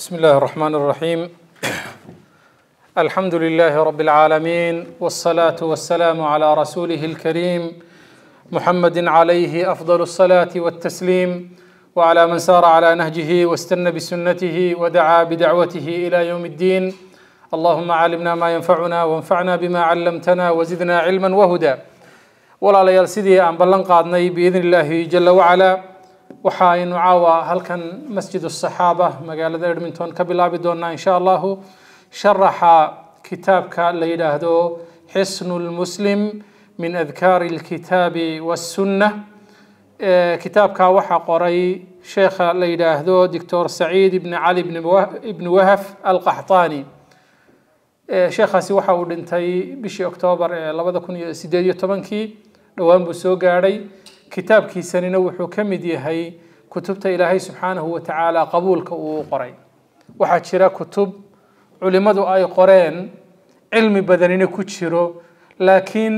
بسم الله الرحمن الرحيم الحمد لله رب العالمين والصلاه والسلام على رسوله الكريم محمد عليه افضل الصلاه والتسليم وعلى من سار على نهجه واستنى بسنته ودعا بدعوته الى يوم الدين اللهم علمنا ما ينفعنا وانفعنا بما علمتنا وزدنا علما وهدى ولا ليال سيدي ان بلن قادني باذن الله جل وعلا وحاين عاوة هل كان مسجد الصحابة مقالة إرمنتون كبلا دونا إن شاء الله شرح كتاب كالليلة هدو حسن المسلم من أذكار الكتاب والسنة آه، كتابك وحا قري شيخ ليلة هدو دكتور سعيد بن علي بن وهف القحطاني آه، شيخ سي وحا ودنتي بشي أكتوبر آه، لبدا كن سيديو تبنكي لوان بسو قاري كتاب كيساني نوحو كمدي هاي كتبت إلهي سبحانه وتعالى قبول كو قرين وحاجرا كتب علمدو آي قرين علم بدنين كتشيرو لكن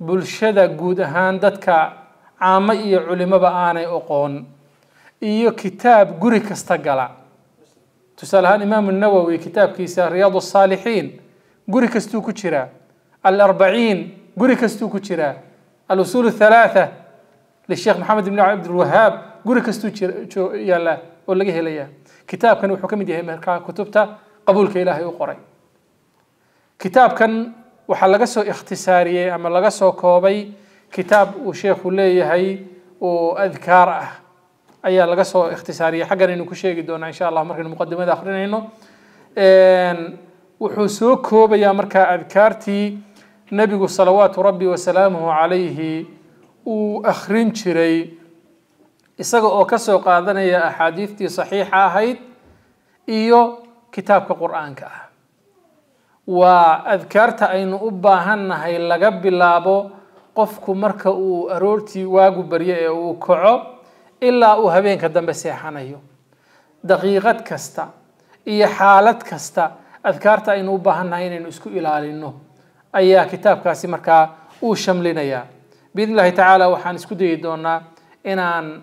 بلشدا قودهان دادكا عامي علم بآني أقون إيو كتاب قريك استقلا تسالهان إمام النووي كتاب كيسا رياض الصالحين قريك استو كتشيرا الأربعين قريك استو كتشيرا الأصول الثلاثة للشيخ محمد بن عبد الوهاب قري كستو يلا ولا هليا كتاب كان وحو كميد يهي مركا كتبتا قبول كإلهي وقري كتاب كان waxaa laga soo ikhtisaariyey ama laga soo koobay kitaab uu sheekhu leeyahay oo adkaar ah ayaa laga soo ikhtisaariyey xaggan aynu ku sheegi doonaa insha allah markaynu muqadimada akrinayno wuxuu soo koobayaa markaa adkaartii nebigu salawaatu rabbi wasalaamuhu calayhi uu akhrin jiray isaga oo ka soo qaadanaya axaadiidtii saxiixa ahayd iyo kitaabka qur-aanka ah waa adkaarta aynu u baahannahay laga bilaabo qofku marka uu aroortii waagu baryo ee uu kaco ilaa uu habeenka dambe seexanayo daqiiqad kasta iyo xaalad kasta adkaarta aynu u baahannahay inaynu isku ilaalinno ayaa kitaabkaasi markaa uu shamlinayaa باذن الله تعالى waxaan isku dayi doonaa inaan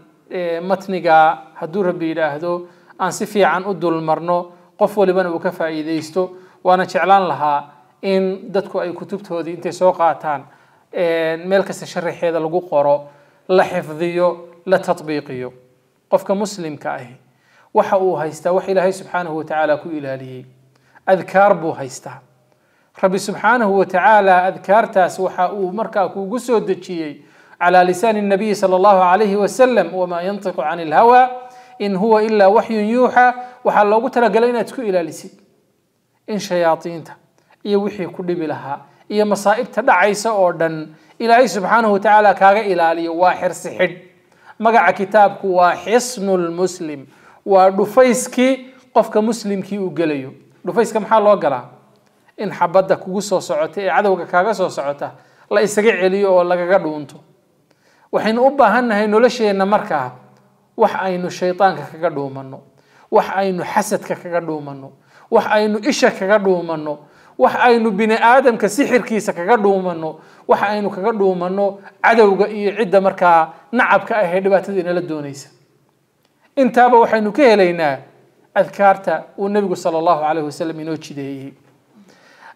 matniga hadduu rabbi yidhaahdo aan si fiican u dulmarno qof walibana uu ka faa'iidaysto waana jeclaan lahaa in dadku ay kutubtoodii intay soo qaataan meel kasta sharaxeeda lagu qoro la xifdiyo la tatbiiqiyo qofka muslimka ahi waxa uu haystaa wax ilaahay subxaanahu watacaala ku ilaaliyey adkaar buu haystaa ربي سبحانه وتعالى أذكرت سوحاء مركا كوغسو دجيي على لسان النبي صلى الله عليه وسلم وما ينطق عن الهوى إن هو إلا وحي يوحى وحلو قتل قلينا تكو إلى لسي إن شياطين تا إي وحي كل بلها إي مصائب تدع عيسى أوردن إلى سبحانه وتعالى كاغ إلى لي واحر سحد مقع كتابك وحصن المسلم ودفيسكي قفك مسلم كي أقليو دفيسك محال وقلا in xabadda kugu soo socota ee cadowga kaaga soo socota la isaga celiyo oo lagaga dhuunto waxaynu u baahannahay nolosheenna markaa wax aynu shaydaanka kaga dhuumanno wax aynu xasadka kaga dhuumanno wax aynu isha kaga dhuumanno wax aynu bini aadamka sixirkiisa kaga dhuumanno wax aynu kaga dhuumanno cadowga iyo cidda markaa nacabka ah ee dhibaatada inala doonaysa intaaba waxaynu ka helaynaa adkaarta uu nebigu sala allahu calayh wasalam inoo jideeyey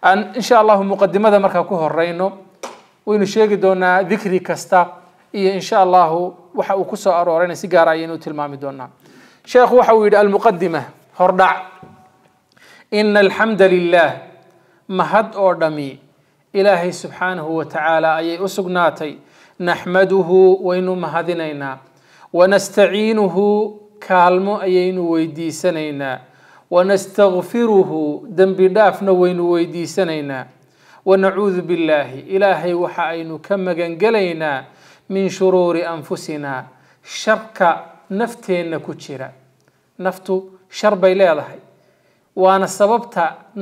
أن إن شاء الله مقدمة مركا كوه الرينو وينو شيغي دونا ذكري كستا إيه إن شاء الله وحا وكسا أرو رينو سيقارا ينو تلمامي دونا شيخ وحا المقدمة هردع إن الحمد لله مهد أوردمي إلهي سبحانه وتعالى أي أسقناتي نحمده وينو مهدنينا ونستعينه كالمو أيينو ويدي سنينا ونستغفره دم بدافنا وين ويدي سنينا ونعوذ بالله إلهي وحاين كما جنجلينا من شرور أنفسنا شرك نفتين كتشرا نفتو شرب إلهي وأنا سببت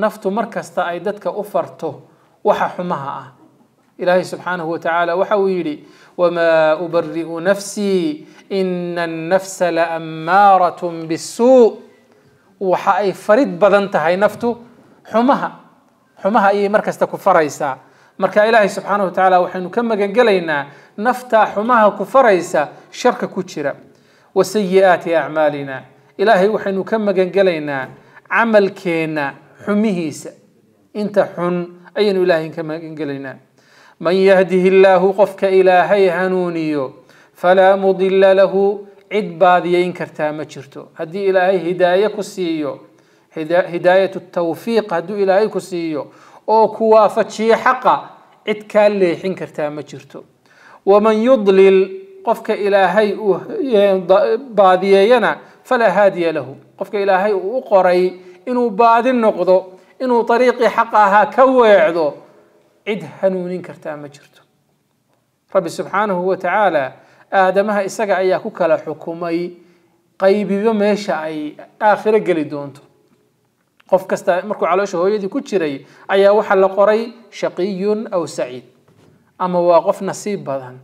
نفتو مركز تأيدتك أفرته حمها إلهي سبحانه وتعالى وحويلي وما أبرئ نفسي إن النفس لأمارة بالسوء وحاي فريد بدنتها هاي نفتو حمها حمها اي مركز تكفر ايسا مركا الهي سبحانه وتعالى وحين كما قلنا نفتا حمها كفر ايسا شرك كتشرة وسيئات اعمالنا الهي وحين كما قلنا عمل كينا حميهيس انت حن اي الهي كما قلنا من يهده الله قفك الهي هنونيو فلا مضل له عد باديين كرتا ما جرتو هدي الى اي هدايه كسيو هدايه التوفيق هدو الى اي كسيو او كوا فتشي حقا عد كان لي حين كرتا ما ومن يضلل قفك الى هي باديينا فلا هادي له قفك الى هي وقري انو باد النقضو انو طريقي حقها كويعدو عد هنونين كرتا ما جرتو ربي سبحانه وتعالى آدمها إسقى أيها كوكلا حكومي قيبي بمشى أي آخر قلي دونتو قف كست مركو على شو هو يدي كتشري أي واحد لقري شقي أو سعيد أما وقف نصيب بدن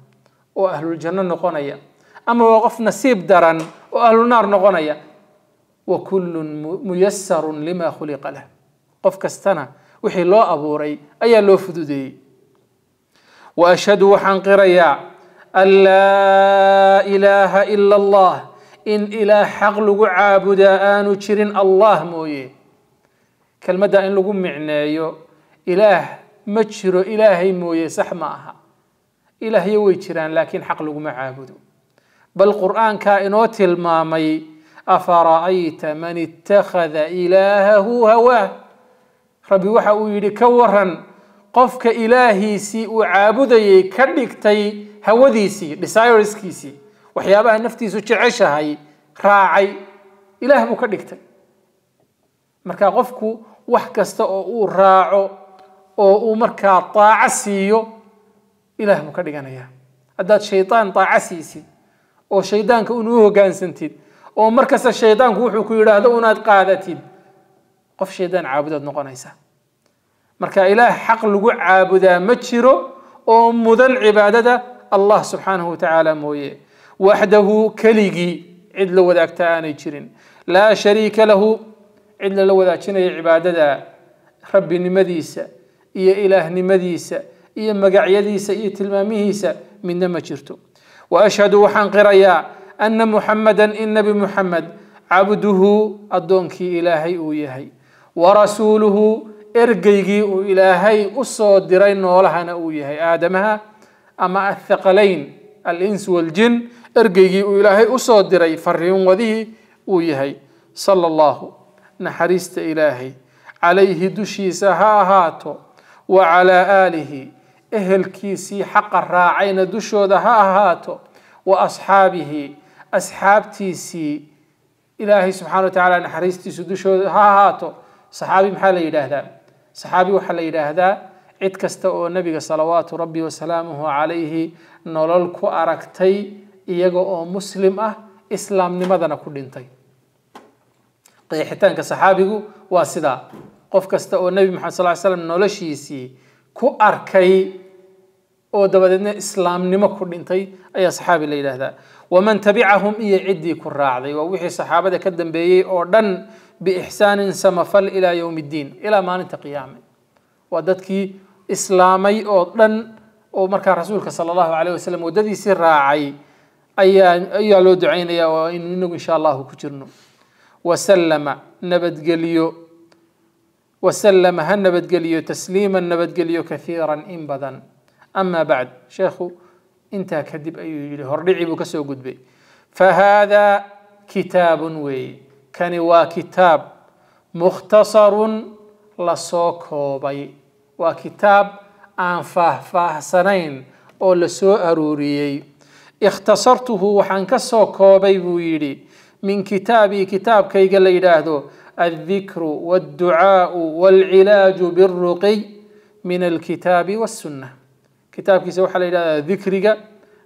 وأهل الجنة نقنيا أما وقف نصيب درن وأهل النار نقنيا وكل ميسر لما خلق له قف كستنا وحي لو أبوري أيا لو فدودي وأشهد وحنقريا أن لا إله إلا الله إن إلى حغلق عابدا آن شرين الله موي كلمة إن لغو معنى يو إله مجر إلهي موي سحماها إله يوي شران لكن حغلق معابد بل قرآن كائنوت المامي أفرأيت من اتخذ إلهه هواه ربي وحا ويلي كورا qofka ilaahiisii uu caabudayay ka dhigtay hawadiisii desireskiisii waxyaabaha naftiisu jeceshahay raacay ilaah buu ka dhigtay marka qofku wax kasta oo uu raaco oo uu markaa daaco siiyo ilaah buu ka dhiganayaa haddaad shaydaan daaco siisid oo shaydaanka inuu hogaansantid oo markasta shaydaanku wuxuu ku yidhaahdo unaad qaadatid qof shaydaan caabudaad noqonaysaa مركا إله حق لغو عابدا مجيرو أو مدن عبادة الله سبحانه وتعالى مويه وحده كليجي عدل ذاك تاني جرين لا شريك له عدل ذاك تاني عبادة رب نمديس إيا إله نمديس إيا مقع يديس إيا تلماميهيس من نما جرتو وأشهد وحان قريا أن محمدا إن بمحمد عبده أدونك إلهي أويهي ورسوله ورسوله إرجيجي وإلى هاي أصو ديرين نولها نأوي هاي آدمها أما الثقلين الإنس والجن إرجيجي وإلى هاي أصو ديري فرهم وذي أوي هاي صلى الله نحرست إلهي عليه دشي سها هاتو وعلى آله إهل كيسي حق الراعين دشو ذها هاتو وأصحابه أصحاب تيسي إلهي سبحانه وتعالى نحرستي سدشو ها هاتو صحابي محل إله saxaabi waxaa la yidhaahdaa cid kasta oo nebiga salawaatu rabbi wasalaamuhu calayhi nolol ku aragtay iyaga oo muslim ah islaamnimadana ku dhintay qeexitaanka saxaabigu waa sidaa qof kasta oo nebi maxamed sal slam noloshiisii ku arkay oo dabadeedna islaamnimo ku dhintay ayaa saxaabi la yidhaahdaa waman tabicahum iyo ciddii ku raacday waa wixii saxaabada ka dambeeyey oo dhan بإحسان سمفل إلى يوم الدين إلى ما أنت قيامة إسلامي أو لن أو مركا رسولك صلى الله عليه وسلم وددي سر راعي أي أي لو دعينا يا وإن إن شاء الله كجرنا وسلم نبت قليو وسلم هن نبت قليو تسليما نبت قليو كثيرا إن بدن أما بعد شيخو أنت كذب أي هردعي بكسو قدبي فهذا كتاب وي كاني وا كتاب مختصر لا لسوكوبي وا كتاب ان فاه سنين او لسو اروريي اختصرته وحان كسوكوبي بويري من كتابي كتاب كي قال الذكر والدعاء والعلاج بالرقي من الكتاب والسنة كتاب كي سوح ذكرك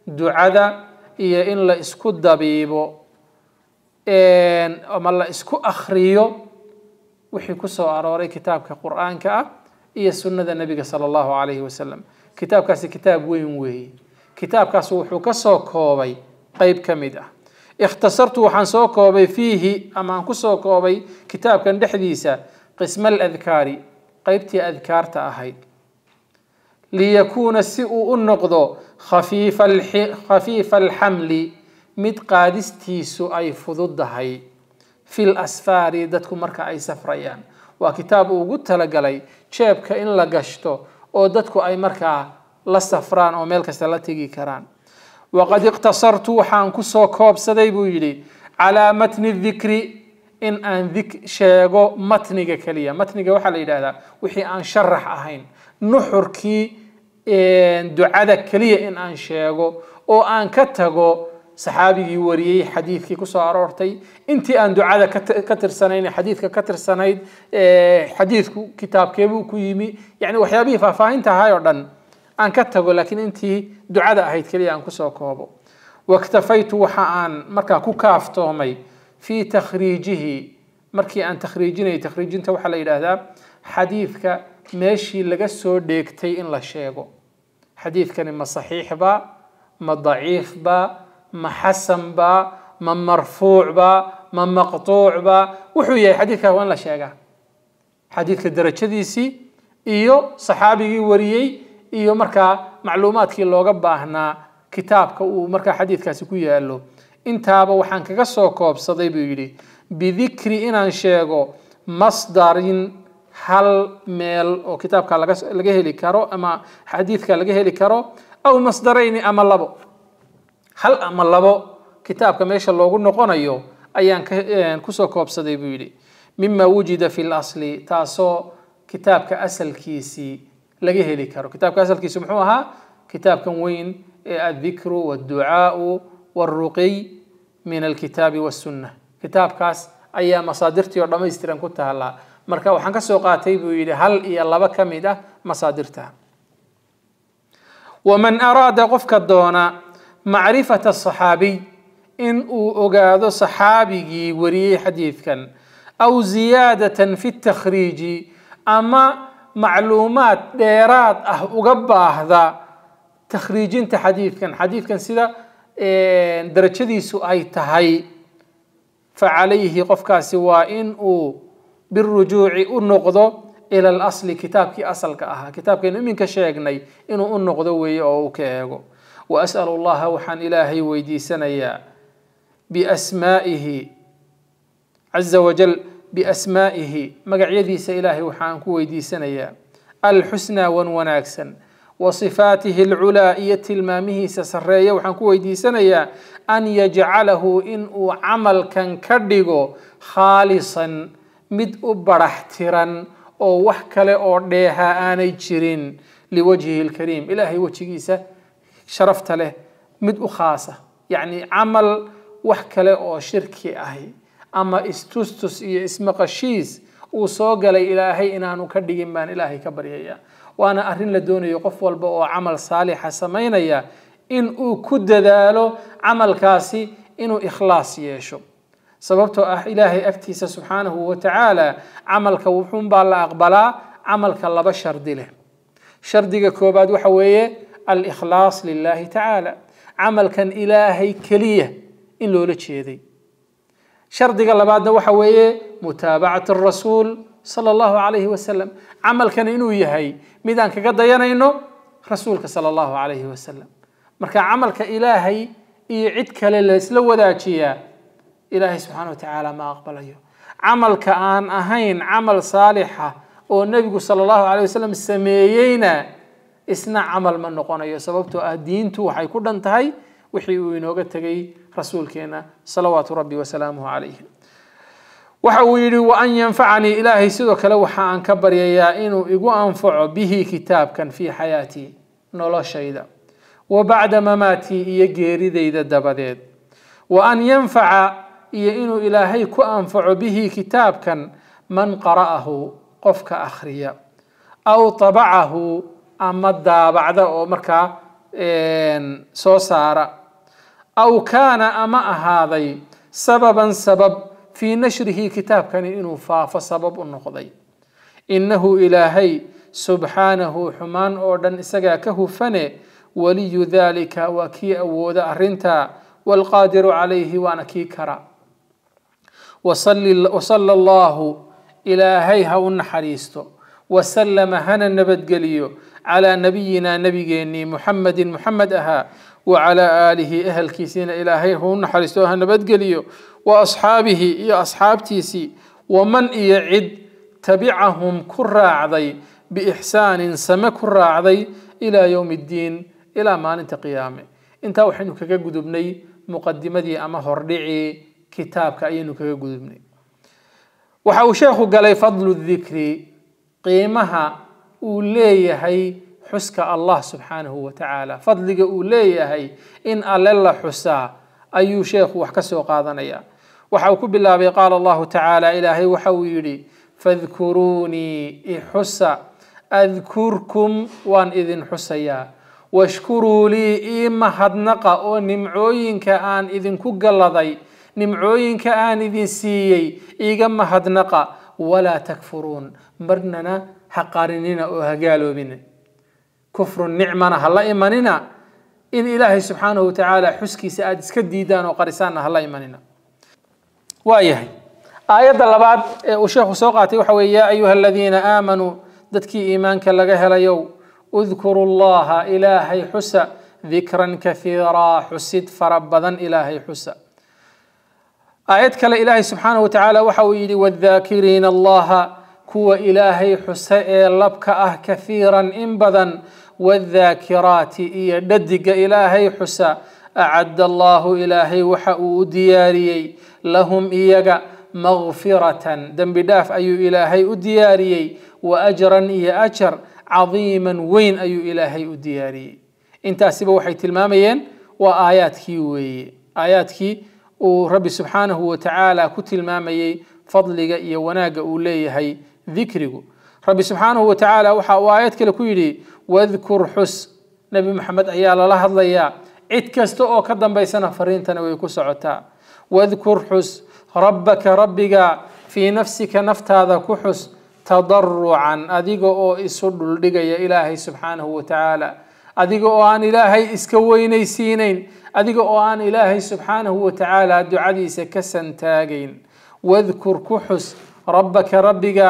دعاء إيا إن إسكد بيبو إن أما الله إسكو أخريو وحي كسو أروري كتاب كقرآن كا هي إيه سنة النبي صلى الله عليه وسلم كتاب كاسي كتاب وين وي كتاب كاسو وحو كسو كوبي قيب كمدة اختصرت وحان سو كوبي فيه أما كسو كوبي كتاب كان دحديسة قسم الأذكار قيبتي أذكار تأهيد ليكون السوء النقض خفيف, الحملي خفيف الحمل mid qaadistiisu ay fududdahay fil asfaari dadku marka ay safrayaan waa kitaab uu ugu talagalay jeebka in la gashto oo dadku ay markaa la safraan oo meel kasta la tegi karaan waqad iqtasartu waxaan kusoo koobsaday buu yidhi calaa matni dikri in aan dik sheego matniga keliya matniga waxaa la yidhaahdaa wixii aan sharax ahayn nuxurkii ducada keliya in aan sheego oo aan ka tago saxaabigii wariyey xadiidkii kusoo aroortay intii aan ducada ka tirsanayn xadiidka ka tirsanayd xadiidku kitaabkeebuu ku yimi yani waxyaabihii faahfaahinta ahay oo dhan aan ka tago laakiin intii ducada ahayd keliya aan kusoo koobo waktafaytu waxa aan markaa ku kaaftoomay fii takhriijihi markii aan takhriijinay takhriijinta waxaa la yidhaahdaa xadiidka meeshii laga soo dheegtay in la sheego xadiidkani ma saxiixba ma daciifba ma xasan ba ma marfuuc ba ma maqtuuc ba wuxuu yahay xadiidkaa waa la sheegaa xadiidka darajadiisii iyo saxaabigii wariyey iyo markaa macluumaadkii looga baahnaa kitaabka uu markaa xadiidkaasi ku yaallo intaaba waxaan kaga soo koobsaday buu yidhi bidikri inaan sheego masdarin hal meel oo kitaabka laga heli karo ama xadiidka laga heli karo aw masdarayni ama labo هل أما لبو كتاب كميش الله قلنا قنا يو أيان ك كوب صدي بيلي مما وجد في الأصل تاسو كتاب كأسل كيسي لغي لي كارو كتاب كأسل كيسي محوها كتاب كم وين الذكر والدعاء والرقي من الكتاب والسنة كتاب كاس أي مصادر تي ولا ما يستران كتها لا مركا وحنا كسوقاتي بيلي هل يا الله بكم مصادرتها ومن أراد قفك الدونا معرفة الصحابي إن أغاد صحابي وري حديث كان أو زيادة في التخريج أما معلومات ديرات أه أغبا هذا تخريج انت حديث كان حديث كان سيدا إيه، درجة دي سؤاي تهي فعليه قفك سوى إن أو بالرجوع النقض إلى الأصل كتابك أصلك أها كتابك إن أمين كشيقني إن أو النقض ويأو كيهو وأسأل الله وحن إلهي ويدي سنيا بأسمائه عز وجل بأسمائه مقعيدي سإلهي وحن كويدي سنيا الحسنى ونوناكسن وصفاته العلى إيا سسرية وحن كويدي سنيا أن يجعله إن عمل كان كردغو خالصا مد برحترا أو وحكله أو ديها آني جرين لوجهه الكريم إلهي وجهيسه شرفت له مد أخاصة يعني عمل وحك له أو شرك أهي أما استوستوس إيا اسم قشيز وصوغ لي إلهي إنا نكرد يمان إلهي كبريا وأنا أرين لدوني يقف والبا عمل صالح سمينا يا إن أو كد ذالو عمل كاسي إنو إخلاص يشو سببتو أح أه إلهي أكتيس سبحانه وتعالى عمل كوحوم بالله أقبلا عمل كالبشر دله شردك كوباد وحويه الإخلاص لله تعالى عمل كان إلهي كليه إن لولا شيء شرط قال بعد وحوي متابعة الرسول صلى الله عليه وسلم عمل كان إنو يهي ميدان كقد ينا إنه رسولك صلى الله عليه وسلم مرك عمل كإلهي يعدك للسلو ذاتية إلهي سبحانه وتعالى ما أقبل أيوه عمل كأن أهين عمل صالحة ونبي صلى الله عليه وسلم السميينا اسنا عمل من نقونا يا سببتو الدين تو حي كردن تهي وحيو ينوغ تغي رسول كينا صلوات ربي وسلامه عليه وحويل وأن ينفعني إلهي سيدوك لو حان كبر يا إنو إغو أنفع به كتاب كان في حياتي نولا شيدا وبعد مماتي يجيري ذي ذا وأن ينفع يا إنو إلهي كو أنفع به كتاب كان من قرأه قفك أخريا أو طبعه أما الدابعدة أو مركا إن سو سارة أو كان أما هذا سببا سبب في نشره كتاب كان إنه فاف سبب النقضي إنه إلهي سبحانه حمان أوردن إسقا كهفني ولي ذلك وكي أود أرنتا والقادر عليه وأنا كي كرا وصلى وصل الله إلهيها ونحريستو وسلم هنا النبت قليو على نبينا نبيجيني محمد محمد أها وعلى آله أهل كيسين إلهي هون حرستوها نبدقليو وأصحابه يا أصحاب تيسي ومن يعد تبعهم عضي بإحسان سما عضي إلى يوم الدين إلى ما أنت قيامه أنت وحين مقدمة دي أما هردعي كأين أين كجدبني وحاو شيخ قال فضل الذكر قيمها uu leeyahay xuska allah subxaanahu wa tacaala fadliga uu leeyahay in alle la xusaa ayuu sheekhu wax ka soo qaadanayaa waxa uu ku bilaabay qaala allahu tacaala ilaahay waxa uu yidhi fadkuruunii ixusa adkurkum waan idin xusayaa washkuruu lii ii mahadnaqa oo nimcooyinka aan idinku galladay nimcooyinka aan idin siiyey iiga mahadnaqa walaa takfuruun marnana حقارنين أو هجالو بنا كفر النعمة هلا إيماننا إن إله سبحانه وتعالى حسكي سأد سكديدان وقرسان هلا إيماننا وآيه آية الله إيه، بعد وشيخ سوقاتي وحوي يا أيها الذين آمنوا دتكي إيمانك لا يو أذكر الله إلهي حسى ذكرا كثيرا حسد فربضا إلهي حسى آية كلا إلهي سبحانه وتعالى وحوي والذاكرين الله كو إلهي حسئي لبك أه كثيرا إن بذن والذاكرات إي ددق إلهي حسا أعد الله إلهي وحأو دياري لهم إياك مغفرة دم بداف أي إلهي أدياري وأجرا إي أجر عظيما وين أي إلهي أدياري انت سبا وحي تلماميين وآيات كيوي آيات كي وربي سبحانه وتعالى كتلماميي فضلك إي وناق أوليهي هي ذكره ربي سبحانه وتعالى وحا وآيات كلا كويري واذكر حس نبي محمد أيال الله هذا يا اتكستو او كدن بيسنا فرين تنوي كسعتا واذكر حس ربك ربك في نفسك نفت هذا كحس تضرعا أذيق او اسرل لغا يا إلهي سبحانه وتعالى أذيق او آن إلهي اسكويني سينين أذيق او آن إلهي سبحانه وتعالى دعادي سكسن تاقين واذكر كحس ربك ربك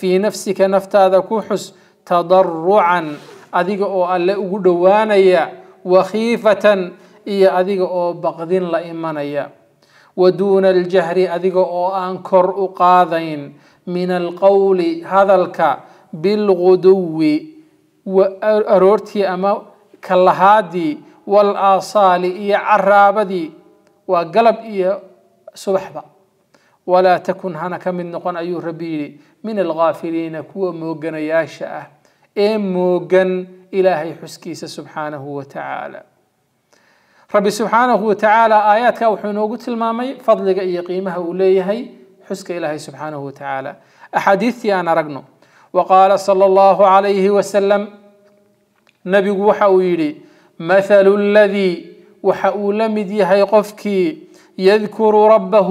في نفسك نفتاذا كوحس تضرعا أذيق أو ألا أغدوانيا وخيفة إيا أذيق أو بغذين لإمانيا ودون الجهر أذيق أو أنكر أقاذين من القول هذا الك بالغدو وأرورتي أما كالهادي والآصال إيا عرابدي وقلب إيا سبحبا ولا تكن هنا من نقن أي ربي من الغافلين كو موغن ياشا إم موغن إلهي حسكي سبحانه وتعالى ربي سبحانه وتعالى آيات كاو حنو قلت المامي فضلك أي قيمة أوليهي حسك إلهي سبحانه وتعالى أحاديثي أنا رقنو وقال صلى الله عليه وسلم نبي وحاويلي مثل الذي وحاول مديها يقفكي يذكر ربه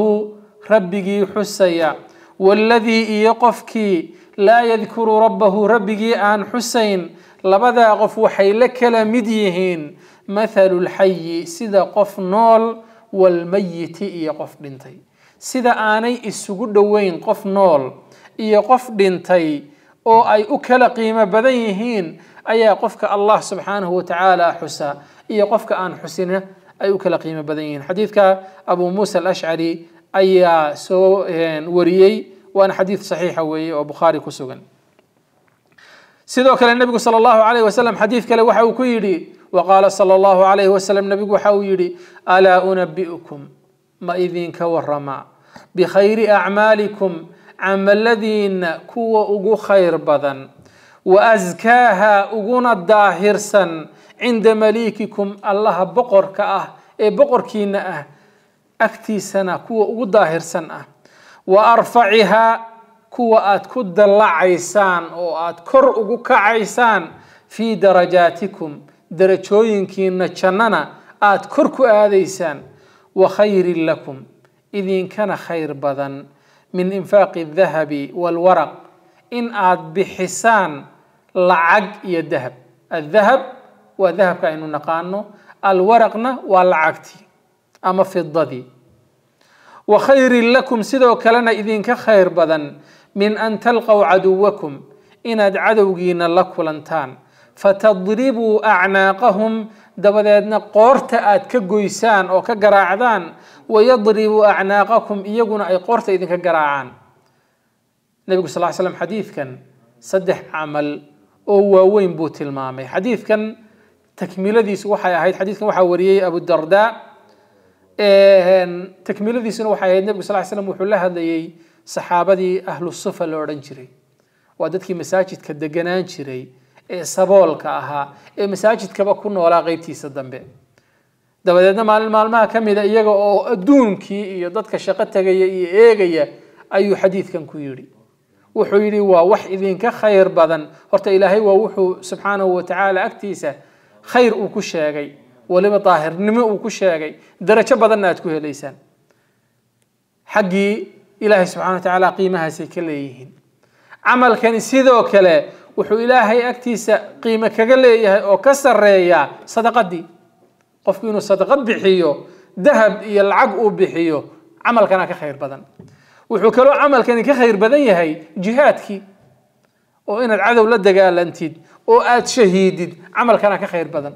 ربجي حسيا والذي يقفك لا يذكر ربه ربجي عن حسين لبدا قف وحي لك لمديهين مثل الحي سيدا قف نول والميت يقف دنتي سيدا آني السجود وين قف نول يقف دنتي أو أي أكل قيمة بذيهين أي قفك الله سبحانه وتعالى حسا أي قفك آن حسنة أي أكل قيمة بذيهين حديثك أبو موسى الأشعري أي سو وريي وأنا حديث صحيح وي وبخاري كسوغن سيدو كلا النبي صلى الله عليه وسلم حديث كلا وحاو كيري وقال صلى الله عليه وسلم نبي وحاو يري ألا أنبئكم ما إذين كورما بخير أعمالكم عم الذين كو أقو خير بذن وأزكاها أقونا الداهرسا عند مليككم الله بقر كأه إيه بقر كينا أكتي سنة كو وظاهر سنة وأرفعها كو آت كد عيسان أو آت كر أوكا عيسان في درجاتكم درجوين كي نتشننا آت كركو آديسان وخير لكم إذن كان خير بدن من إنفاق الذهب والورق إن آت بحسان لعق يدهب الذهب وذهب كأنه نقانو الورقنا والعقتي ama fidadii wa khayrin lakum sidoo kalena idinka khayr badan min an talqow caduwakum inaad cadowgiina la kulantaan fatadribuu acnaaqahum dabadeedna qoorta aad ka goysaan oo ka garaacdaan wayadribuu acnaaqakum iyaguna ay qoorta idinka garaacaan nebigu sal ly slam xadiidkan saddex camal oo waaweyn buu tilmaamay xadiidkan takmiiladiisu waxay ahayd xadiidkan waxaa wariyey abu dardaa takmiiladiisina waxay ahayd nebigu sal slam wuxuu la hadlayay saxaabadii ahlu sifa la odhan jiray waa dadkii masaajidka deganaan jiray ee saboolka ahaa ee masaajidkaba ku noolaa qeybtiisa dambe dabadeedna maalin maalmaha ka mida iyaga oo adduunkii iyo dadka shaqo tegaya iyo eegaya ayuu xadiidkan ku yidhi wuxuu yidhi waa wax idinka khayr badan horta ilaahay waa wuxuu subxaanahu watacaala agtiisa khayr uu ku sheegay ولما طاهر نمو وكل شيء درجة بدن ناتكو هليسان حقي إله سبحانه وتعالى قيمة هسي كليهن عمل كان سيدو كله وحو إلهي أكتيس قيمة كليه أو كسر ريا صدقة دي قفكينو صدقة بحيو ذهب إيا العقو بحيو عمل كان كخير بدن وحو كلو عمل كان كخير بدن يهي جهادكي وإن العذو لدقال أنتيد وآت شهيد عمل كان كخير بدن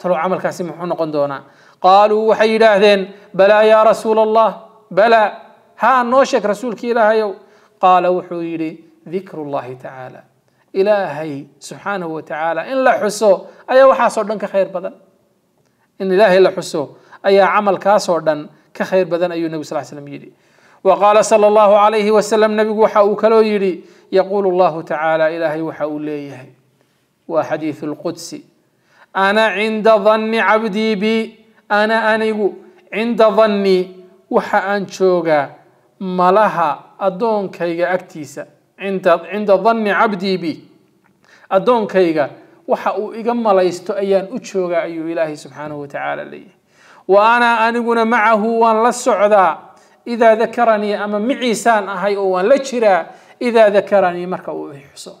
تلو عمل كاسي محونا قندونا قالوا وحي لاهذين بلا يا رسول الله بلا ها نوشك رسول كي لاهيو قال وحي ذكر الله تعالى إلهي سبحانه وتعالى إن لا حسو أيا وحا صردن كخير بذن إن إلهي إلا حسو أي عمل كاسردن كخير بذن أي النبي صلى الله عليه وسلم يري وقال صلى الله عليه وسلم نبي وحاو كلو يري يقول الله تعالى إلهي وحاو ليه وحديث القدس أنا عند ظني عبدي بي أنا أنا عند ظني وحا أن شوغا مالها أدون كيغا أكتيسا عند عند ظني عبدي بي أدون كيغا وحا إيغا مالايستو أيان أتشوغا أيو إلهي سبحانه وتعالى لي وأنا أنا يقول معه وأنا لا إذا ذكرني أما سان أهي أو وأن لا إذا ذكرني مركو حصو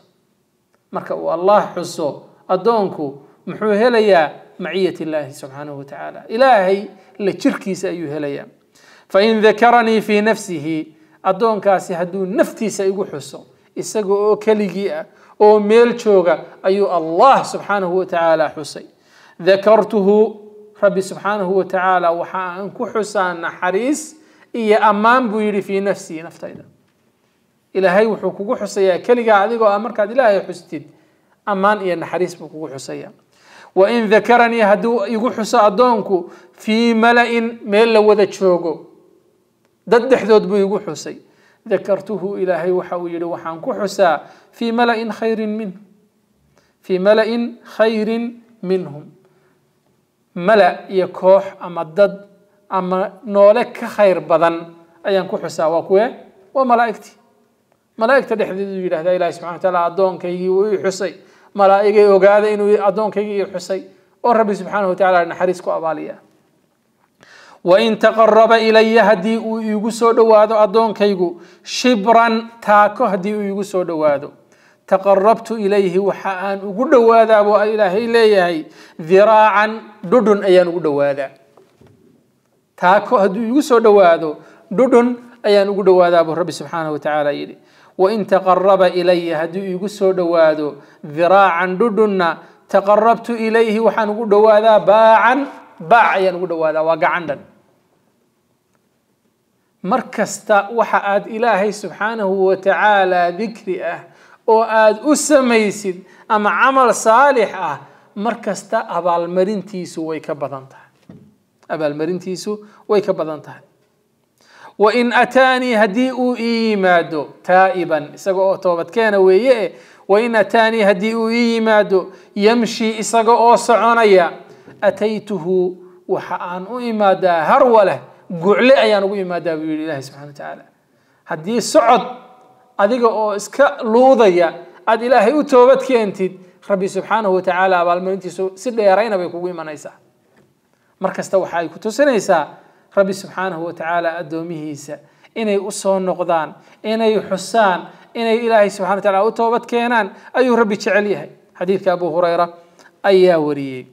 مركو الله حصو أدونكو محو هليا معية الله سبحانه وتعالى إلهي لتركي سأيو هليا فإن ذكرني في نفسه أدون كاسي هدو نفتي سأيو حسو إساقو أو كاليجي أو ميل شوغا أيو الله سبحانه وتعالى حسي ذكرته ربي سبحانه وتعالى وحان حسان حريس إيا أمان بويري في نفسي نفتي إلى هاي وحوكو حسيا كلي قاعد يقول أمرك هاي حستيد أمان إيا نحريس بوكو حسيا وإن ذكرني هدو يقحس أدونك في ملأ ميل وذا تشوغو دد حدود بو يقحسي ذكرته إلهي وحويل وحان كحسا في ملأ خير منه في ملأ خير منهم ملأ يكوح أما دد أما نولك خير بدن أيان كحسا وكوي إيه؟ وملائكتي ملائكتي دحدود يلاه إلهي سبحانه وتعالى أدونك يحسي malaa'igay ogaada inuu addoonkayga ii xusay oo rabbi subxaana wa tacala naxariis ku abaaliya wain taqaraba ilaya haddii uu iigu soo dhowaado addoonkaygu shibran taako haddii uu iigu soo dhowaado taqarabtu ilayhi waxa aan ugu dhowaadaaboo ilaahay leeyahay diraacan dhudhun ayaan ugu dhowaadaa taako hadduu iigu soo dhowaado dhudhun ayaan ugu dhowaadaabuu rabbi subxaana wa tacaala yidhi وإن تقرب إلي هدو يقصو دوادو ذراعا ددنا تقربت إليه وحن قدوادا باعا باعا قدوادا وقعندن مركز تا وحاد إلهي سبحانه وتعالى ذكري أه وآد أسميسد أما عمل صالح أه مركز تا أبا المرين ويكبضان تا أبا المرين ويكبضان تا wain ataanii haddii uu ii yimaado taa'iban isaga oo toobadkeena weeye e wain ataanii haddii uu ii yimaado yamshi isaga oo soconaya ataytuhu waxa aan u imaadaa harwaleh gucle ayaan ugu imaadaa buu yidhi ilahi subxana watacaala haddii socod adiga oo iska luudaya aad ilaahay u toobad keentid rabbi subxaanahu watacaala abaalmarintiisu si dheerayna bay kugu imanaysaa mar kasta waxa ay ku tusinaysaa ربي سبحانه وتعالى أدومه إيسا إني أصو النقضان إني حسان إني إلهي سبحانه وتعالى أتوبت كينان أي ربي تعليه حديث أبو هريرة أي وري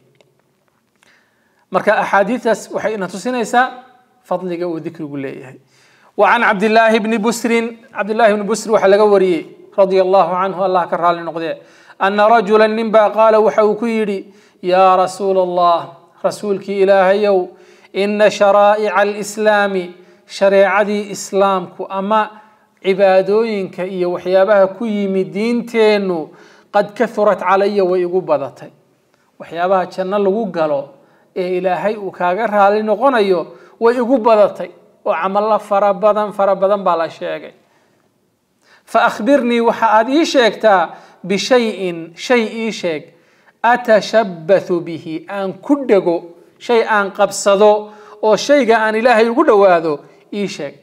مركا أحاديث وحينا إنه تسينيسا فضل جو ذكر قليه وعن عبد الله بن بسر عبد الله بن بسر وحلق وري رضي الله عنه الله كره النقضية أن رجلا نبا قال وحوكيري يا رسول الله رسولك إلهي يوم إن شرائع الإسلام شريعدي إسلامك أما cibaadooyinka iyo waxyaabaha ku yimi diinteennu qad kahurat calaya way igu badatay waxyaabaha janno lagu galo ee ilaahay uu kaaga raali noqonayo way igu badatay oo camallo fara badan fara badan baa la sheegay fa akhbirnii waxa aad ii sheegtaa bishayin shay ii sheeg atashabbathu bihi aan ku dhego شيء أن قبصدو أو شيء أن إله يقوله وهذا إيشك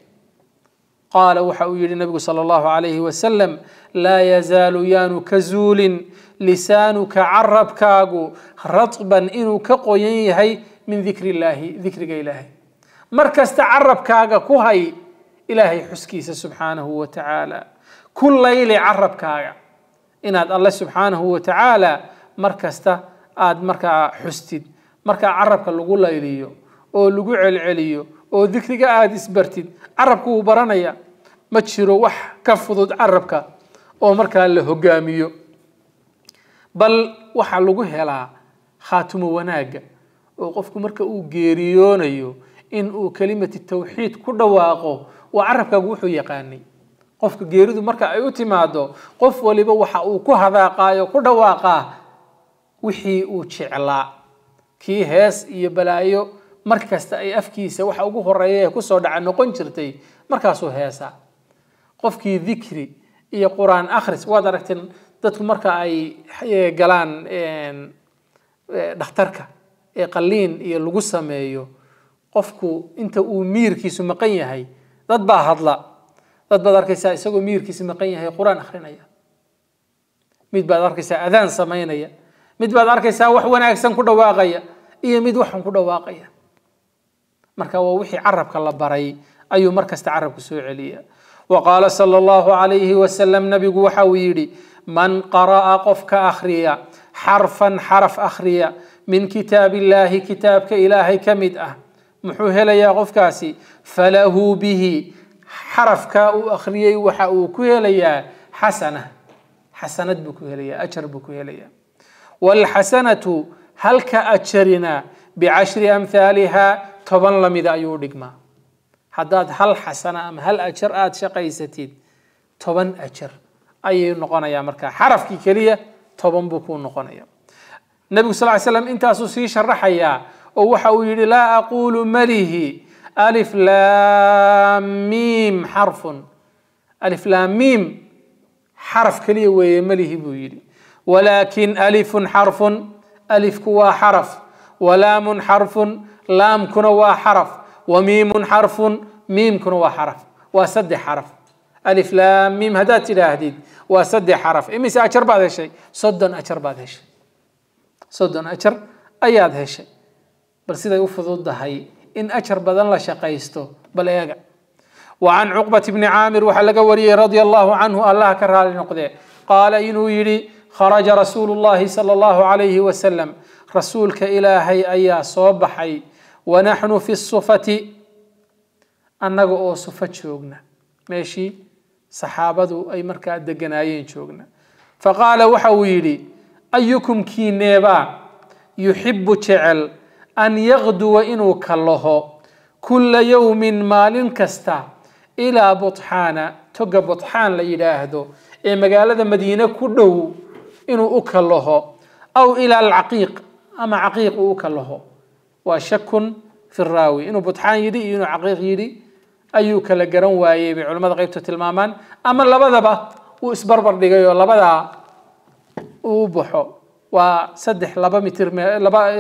قال وحوي للنبي صلى الله عليه وسلم لا يزال يان كزول لسانك عرب كاغو رطبا إنو كقويهي من ذكر الله ذكر إلهي مركز تعرب كاغا كوهي إلهي حسكيس سبحانه وتعالى كل ليلة عرب كاغا إن الله سبحانه وتعالى مركز تعاد مركز حستد markaa carabka lagu layliyo oo lagu celceliyo oo dikriga aada isbartid carabka wuu baranaya ma jiro wax ka fudud carabka oo markaa la hogaamiyo bal waxaa lagu helaa khaatumo wanaagga oo qofku marka uu geeriyoonayo in uu kelimati tawxiid ku dhawaaqo waa carabkaagu wuxuu yaqaanay qofka geeridu marka ay u timaado qof waliba waxa uu ku hadaaqaayo ku dhawaaqaa wixii uu jeclaa kii hees iyo balaayo mar kasta ay afkiisa waxa ugu horeeya ee kusoo dhaca noqon jirtay markaasuu heesaa qofkii dikri iyo qur-aan akhris waad aragteen dadku marka ay galaan dhakhtarka ee qalliin iyo lagu sameeyo qofku inta uu miirkiisu maqan yahay dad baa hadla dad baad arkaysaa isagoo miirkiisa maqan yahay qur-aan akhrinaya mid baad arkaysaa adaan samaynaya mid baad arkaysaa wax wanaagsan ku dhawaaqaya iyo mid waxun ku dhawaaqaya marka waa wixii carabka la baray ayuu mar kasta carabka soo celiya wa qaala sala allahu calayhi wasalam nabigu waxa uu yidhi man qara'a qofka akhriya xarfan xaraf akhriya min kitaab illaahi kitaabka ilaahay ka mid ah muxuu helayaa qofkaasi falahu bihi xarafkaa uu akhriyey waxa uu ku helayaa xasana xasanad buu ku helayaa ajar buu ku helayaa waalxasanatu هل كأشرنا بعشر أمثالها طبعاً لم يودجما حداد هل حسنة أم هل أشر آت شقي ستيد طبعاً أشر أي نقانا يا مركا حرف كي كلية طبعاً بكون نقانا يا نبي صلى الله عليه وسلم انت أسوسي شرح يا أوحى لا أقول مليه ألف لام ميم حرف ألف لام ميم حرف كلية ويملي ولكن ألف حرف ألف كوا حرف ولام حرف لام كنوا حرف وميم حرف ميم كنوا حرف وسد حرف ألف لام ميم هدات إلى هديد وسد حرف إمي سأشر بعض الشيء صد أشر بعض الشيء صد أشر أي هذا الشيء بل سيدا يوفض الدهي إن أشر بذن لا شقيستو بل يقع وعن عقبة بن عامر وحلق ورية رضي الله عنه الله كرها لنقذه قال إنه يري خرج رسول الله صلى الله عليه وسلم رسول كإلهي صوب حي ونحن في الصفة أنقو صفة شوقنا ماشي صحابة أي مركا دقنايين شوقنا فقال وحويلي أيكم كي نيبا يحب تعل أن يغدو إنو كالله كل يوم مال كستا إلى بطحانة تقى بطحان لإلهدو إيه مقالة مدينة كله إنه أكله أو إلى العقيق أما عقيق أكله وشك في الراوي إنه بطحان يدي إنه عقيق يدي أيو كلا جرن وعي بعلماء غيب تتلمامان أما اللبذبة وإسبربر ديجي اللبذا وبحو وسدح لبا متر لبا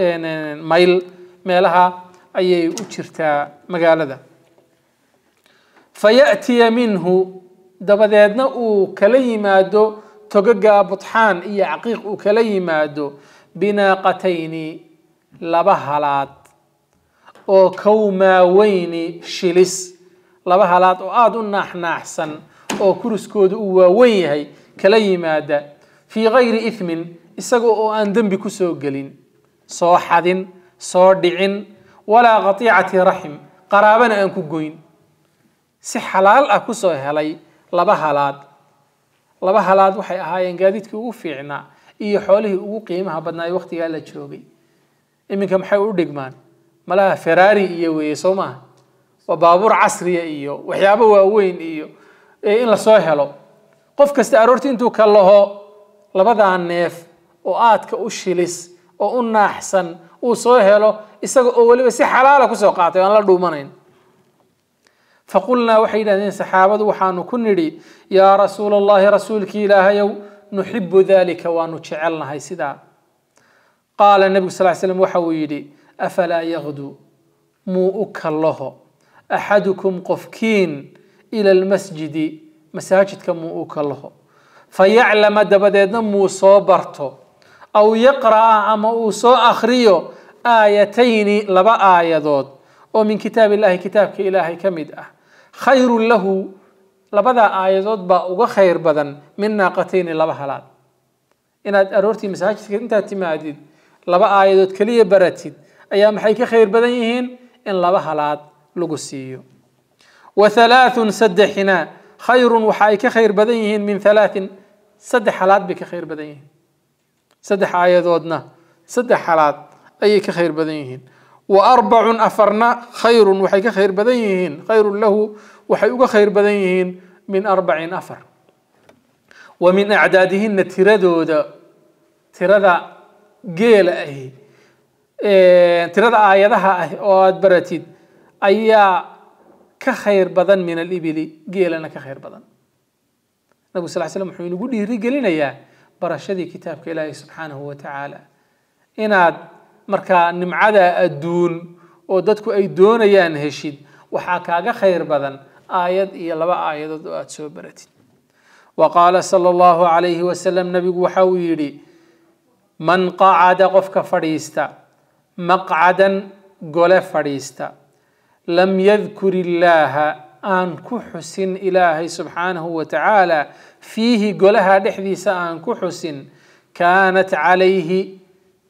ميل مالها أي أشرت مجال ذا فيأتي منه دبذ يدنا وكلي ما دو togagaa butxaan iyo caqiiq uu kala yimaado binaaqatayni laba halaad oo kawmaaweyni shilis laba halaad oo aada u naaxnaaxsan oo kuriskooda uu waaweyn yahay kala yimaada fii kayri ihmin isaga oo aan dembi ku soo gelin soo xadin soo dhicin walaa qatiicati raxim qaraabana aan ku goyn si xalaal ah kusoo helay laba halaad laba halaad waxay ahaayeen gaadiidkii ugu fiicnaa iyo xoolihii ugu qiimaha badnaaye waqtigaa la joogay iminka maxay u dhigmaan malaha ferari iyo weeye soo maaha waa baabuur casriya iyo waxyaabo waaweyn iyo in lasoo helo qof kasta aroortii intuu ka laho labadaa neef oo aadka u shilis oo u naaxsan uu soo helo isaga oo weliba si xalaala kusoo qaatay o aan la dhuumanayn فقلنا وحيدا ان صحابه وحانو كنري يا رسول الله رسولك الى هيو نحب ذلك ونجعلنا هاي سدا قال النبي صلى الله عليه وسلم وحويدي افلا يغدو مو الله احدكم قفكين الى المسجد مساجد كم الله فيعلم دبدد مو صوبرتو او يقرا اما سو اخريو ايتين لبا ايادود ومن كتاب الله كتابك الهي كمده خير له لبدا آيزود با اوغا خير بدن من ناقتين لبا حلال إن أرورتي مساج انت اتماعدين لبا آيزود كلية براتيد أيام حيك خير بدن يهين إن لبا حلال لغسيو وثلاث سدحنا خير وحايك خير بدنيهن من ثلاث سد حالات بك خير بدنيهن سد حايدودنا سد حالات أي خير بدنيهن وأربع أفرنا خير وحيك خير بدنيهين خير له وحيك خير بدنيهين من أربع أفر ومن أعدادهن تردود تردا قيل أهي إيه، تردا آيادها أهي وأدبرتيد أيا كخير بدن من الإبل أنا كخير بدن نبو صلى الله عليه وسلم وحين يقول لي رجلنا يا برشدي كتابك إلهي سبحانه وتعالى إن مركا نمعدا الدون او اي دون ايان هشيد وحاكاقا خير بادن آياد يلبا آياد اتسو براتي وقال صلى الله عليه وسلم نبي وحاويري من قاعد قفك فريستا مقعدا قول فريستا لم يذكر الله أن كحسن إلهي سبحانه وتعالى فيه قولها دحذي سأن كحسن كانت عليه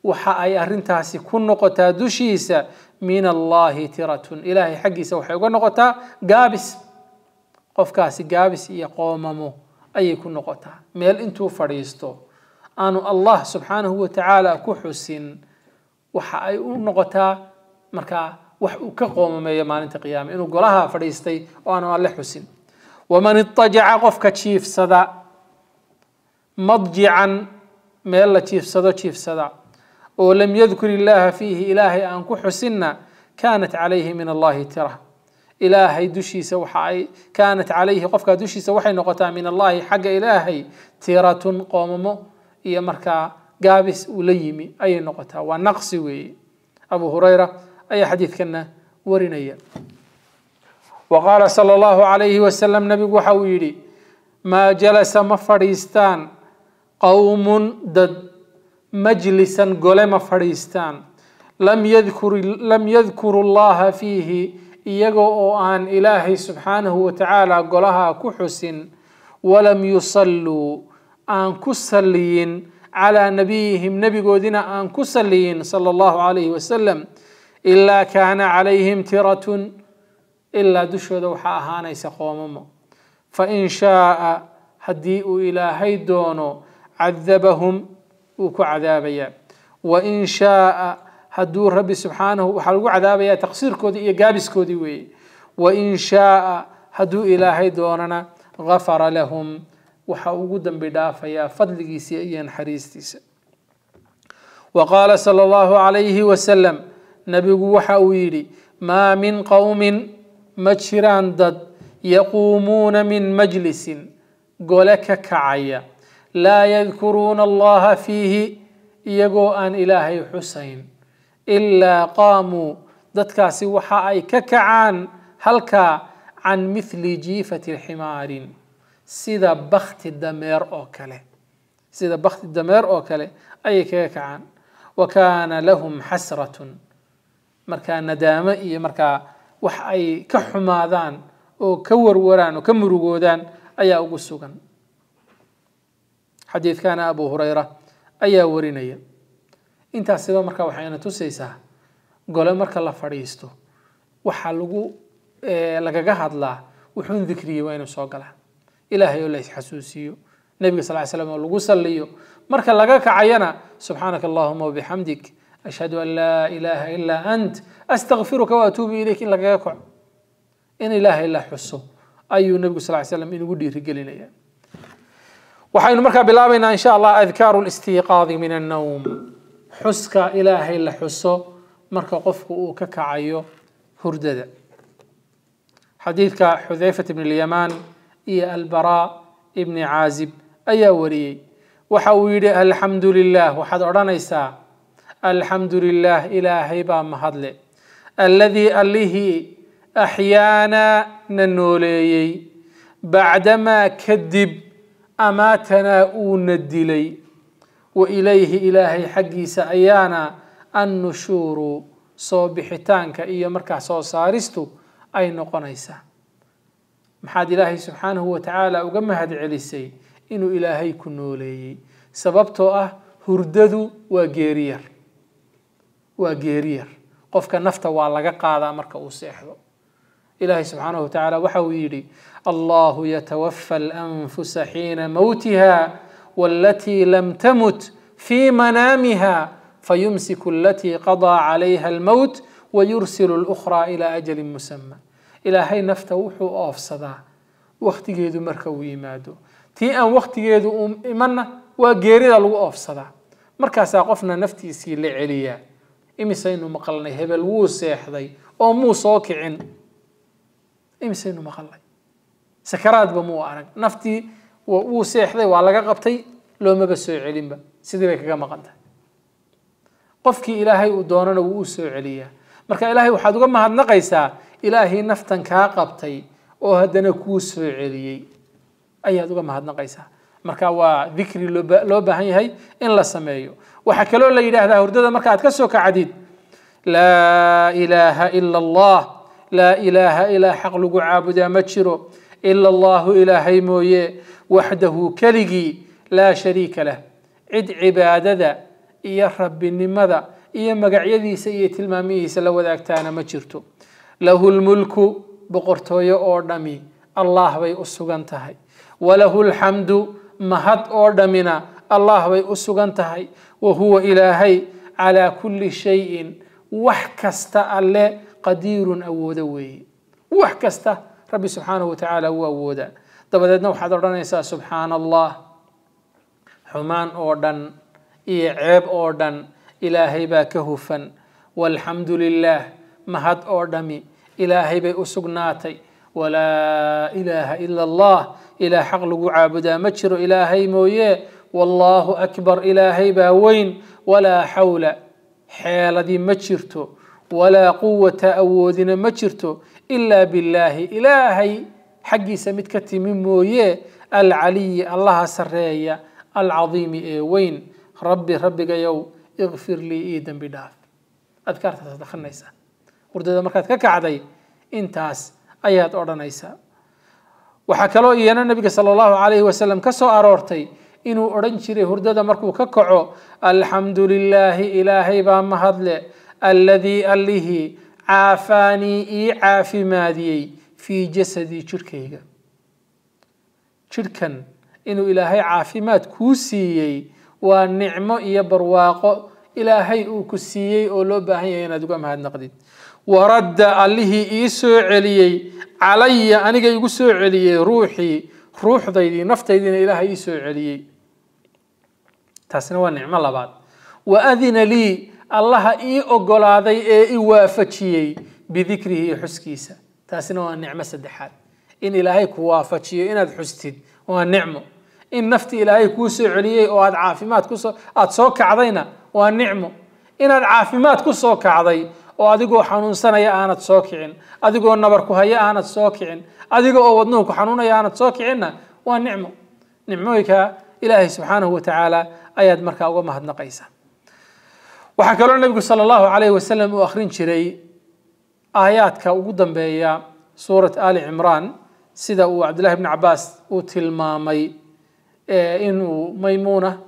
وحاي أرنتاس يكون نقطة دشيسة من الله ترة إلهي حقي سوح يقول نقطة جابس قف كاس جابس يقوممو أي يكون نقطة ميل أنتو فريستو أنو الله سبحانه وتعالى كحسن وحاي نقطة مركا وح كقوم ما يمان أنت قيام إنه قلها فريستي وانو الله حسن ومن اضطجع قف كشيف سدا مضجعا ميل كشيف سدا كشيف سدا ولم يذكر الله فيه إلهي أن كحسنا كانت عليه من الله ترى إلهي دشي وحي كانت عليه قفك دشي وحي نقطة من الله حق إلهي تيرة قوممو إيا مركا قابس وليمي أي نقطة ونقص وي أبو هريرة أي حديث كنا ورنيا وقال صلى الله عليه وسلم نبي وحويري ما جلس ما قوم دد مجلسا غلما فريستان لم يذكر لم يذكر الله فيه يغو او ان اله سبحانه وتعالى غلها كحسن ولم يصلوا ان كسلين على نبيهم نبي غودنا ان كسلين صلى الله عليه وسلم الا كان عليهم تره الا دشود وحا اهانيس قومه فان شاء هديء الى هيدونو عذبهم وكو عذابيا وإن شاء هدو ربي سبحانه وحلقو عذابيا تقصير كودي إيا قابس كودي وي وإن شاء هدو إلهي دوننا غفر لهم وحا وقودا بدافيا فضلقي سيئيا حريستيسا وقال صلى الله عليه وسلم نبي وحا ويري ما من قوم مجران دد يقومون من مجلس قولك كعيا لا يذكرون الله فيه يقو أن إله حسين إلا قاموا ضدك سوحا أي ككعان هلك عن مثل جيفة الحمار سيدا بخت الدمير أوكله سيدا بخت الدمير أوكله أي ككعان وكان لهم حسرة مركا ندامة إيه مركا وح أي كحماذان وكور وران وكمر أي أقصوكاً xadiidkana abu hurayra ayaa warinaya intaasiba marka waxayna tusaysaa gole marka la fadhiisto waxaa lagu lagaga hadlaa wuxuun dikriyey waa inuu soo galaa ilaahay oo la isxasuusiiyo nebiga sal ly slam oo lagu salliyo marka laga kacayana subxaanaka allahuma wabixamdik ashhadu an laa ilaaha ilaa ant astakfiruka waatuubu ilayk in lagaga kaco in ilaahay la xuso ayuu nebigu sal ly slam inugu dhiirigelinayaa وحين مركا بلابينا إن شاء الله أذكار الاستيقاظ من النوم حسك إلهي حسو مركا قفك أوكك عيو هردد حديثك حذيفة بن اليمان إي البراء ابن عازب أي وري وحويد الحمد لله وحد أرانيسا الحمد لله إلهي بام هدلي الذي أليه أحيانا ننولي بعدما كذب أماتنا تناؤون الدلي وإليه إلهي حقي سأيانا أن نشور صوبحتانك إيا مركع صوصارستو أي نقنيسا محاد إلهي سبحانه وتعالى هاد علسي إنو إلهي كنولي سببتو أه هرددو وغيرير وغيرير قفك نفتا والاقا قادا مركع سيحدو إلهي سبحانه وتعالى وحاو يري الله يتوفى الانفس حين موتها والتي لم تمت في منامها فيمسك التي قضى عليها الموت ويرسل الاخرى الى اجل مسمى الى هاي نفتوح افسدا وقت جيد مركوي مادو تي ان وقت جيد امنا وغيري لو افسدا مركا ساقفنا نفتي سي لعليا امي سينو مقلني هبل وو سيخداي او مو سوكين امي سينو مقلني sakaraadba muu arag naftii wuu seexday waa laga qabtay loomaba soo celinba sidii bay kaga maqan tahay qofkii ilaahay uu doonana wuu u soo celiyaa marka ilaahay waxaad uga mahadnaqaysaa ilaahay naftan kaa qabtay oo haddana kuu soo celiyey ayaad uga mahadnaqaysaa marka waa dikri loo baahan yahay in la sameeyo waxaa kaloo la yidhaahdaa hurdada marka aad ka soo kacdid laa ilaaha ila allah laa ilaaha ilaa xaq lagu caabudaa ma jiro إلا الله إلى هيموية وحده كلجي لا شريك له عد عبادة ذا يا رب النمذا يا مجعي ذي سيئة المامي سلوا ذاك تانا مجرتو له الملك بقرتو يا أوردمي الله وي أسوغنتهاي وله الحمد مهد أوردمنا الله وي أسوغنتهاي وهو إلهي على كل شيء وحكست الله قدير أو ذوي وحكسته ربي سبحانه وتعالى هو ودا طب دنا وحد رنيسا سبحان الله حمان أوردن إي عيب أوردن إلهي باكهوفا والحمد لله مهد أوردمي إلهي بأسقناتي ولا إله إلا الله إلى حق عابدا مجر إلهي مويه والله أكبر إلهي باوين ولا حول حيال ذي مجرته ولا قوة أودنا مجرته إلا بالله إلهي حقي سمتكتي من مويه العلي الله سريا العظيم إيه وين ربي ربي قيو اغفر لي إيدا بداف أذكرت هذا دخل نيسا ورد هذا مركات كاك عدي انتاس أيات أورا نيسا وحكى له إيانا النبي صلى الله عليه وسلم كسو أرورتي إنو أرنشري هرد هذا مركو الحمد لله إلهي بام هذل الذي أليه caafaanii ii caafimaadiyey fii jasadii jirhkayga jirhkan inuu ilaahay caafimaad kuu siiyey waa nicmo iyo barwaaqo ilaahay uu ku siiyey oo loo baahan yahay inaad uga mahadnaqdid waradda allihii ii soo celiyey calaya aniga igu soo celiyey ruuxii ruuxdaydii naftaydiina ilaahay ii soo celiyey taasina waa nicmo labaad wa adina lii allaha ii ogolaaday ee i waafajiyey bidikrihi xuskiisa taasina waa nicmo saddexaad in ilaahay ku waafajiyo inaad xustid waa nicmo in nafti ilaahay kuu soo celiyey oo aad caafimaad kusoo aad soo kacdayna waa nicmo inaad caafimaad ku soo kacday oo adigoo xanuunsanaya aanad soo kicin adigoo nabar ku haya aanad soo kicin adiga oo wadnuhu ku xanuunaya aanad soo kicinna waa nicmo nicmooyinka ilaahay subxaanahu wa tacaala ayaad markaa uga mahadnaqaysaa وحكروا النبي صلى الله عليه وسلم وآخرين شري آيات كأقدم بيا سورة آل عمران سيدة وعبد الله بن عباس وتلما مي إنه ميمونة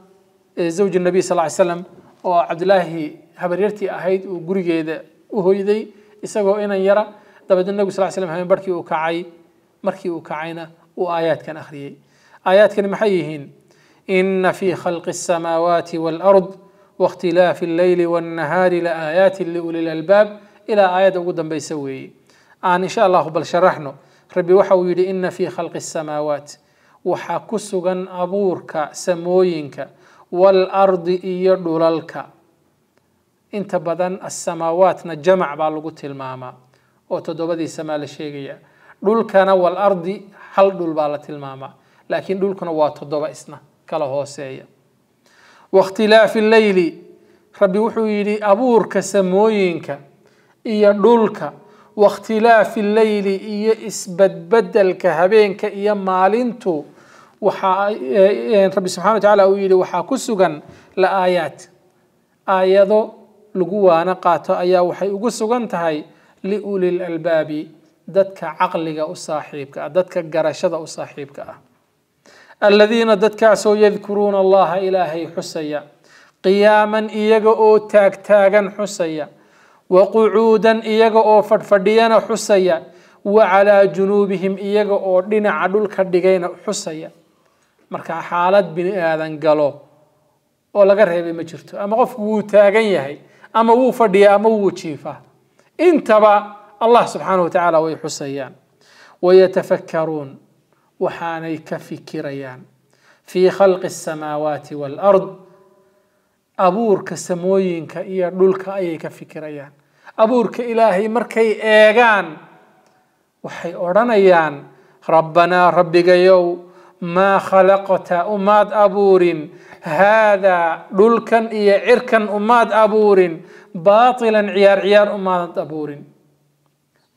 زوج النبي صلى الله عليه وسلم وعبد الله هبريرتي أهيد وقرية وهو يدي إساقو إنا يرى دابد النبي صلى الله عليه وسلم هم بركي وكعي مركي وكعينا وآيات كان أخرية آيات كان محيهين إن في خلق السماوات والأرض واختلاف الليل والنهار لآيات لأولي الألباب إلى آية أقود بيسوي آن إن شاء الله بل شرحنا ربي وحا إن في خلق السماوات وحا كسغن أبورك سموينك والأرض يدللك انت بدن السماوات نجمع بالغوت الماما او تدوبدي سما لشيغيا دول كان والارض حل دول الماما لكن دول كنا وا تدوب اسنا كلا هوسيه واختلاف الليل ربي وحويلي أبورك سموينك إيا دولك واختلاف الليل إيا إسبد بدلك هبينك إيا مالينتو وحا إيه، إيه، ربي سبحانه وتعالى ويلي وحا كسوغن لآيات آيادو لقوة نقاطو أيا وحي وقسوغن تهي لأولي الألباب دتك عقلك أو صاحبك دتك قرشد أو صاحبك الذين دتكاسو يذكرون الله إلهي حسيا قياما أو تاك تاكا حسيا وقعودا أو فرفديانا حسيا وعلى جنوبهم أو دين عدل كردين حسيا مركا حالات بن آذان قالو ولا غير هي ما اما قف وو تاغن يحي اما وو فديا اما وو جيفا انت الله سبحانه وتعالى وي حسيان ويتفكرون وحاني كفكريان في خلق السماوات والأرض أبور كسموين كأي دول كأي كفكريان أبور كإلهي مركي إيغان وحي أرانيان ربنا ربك يو ما خلقت أماد أبور هذا دولكا إيا عركا أماد أبور باطلا عيار عيار أماد أبور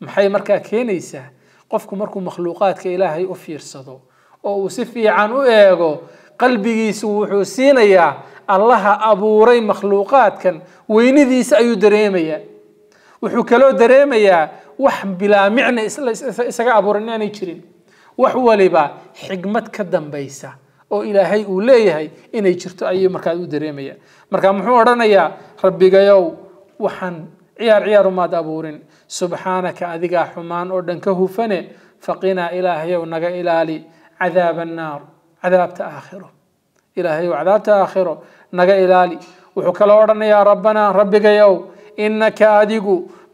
محي مركا كينيسه qofku markuu makhluuqaadka ilaahay u fiirsado oo uu si fiican u eego qalbigiisu wuxuu siinayaa allaha abuuray makhluuqaadkan weynidiisa ayuu dareemayaa wuxuu kaloo dareemayaa wax bilaa micna isaga abuuran inaanay jirin wax waliba xigmad ka dambaysa oo ilaahay uu leeyahay inay jirto ayuu markaa u dareemaya marka muxuu odhanayaa rabbigayow waxaan ciyaar ciyaar umaad abuurin سبحانك أذيقا حمان أردن كهوفن فقنا إلهي ونقا إلالي عذاب النار عذاب تآخره إلهي وعذاب تآخره نقا إلالي وحكى لورنا يا ربنا ربك يو إنك أذيق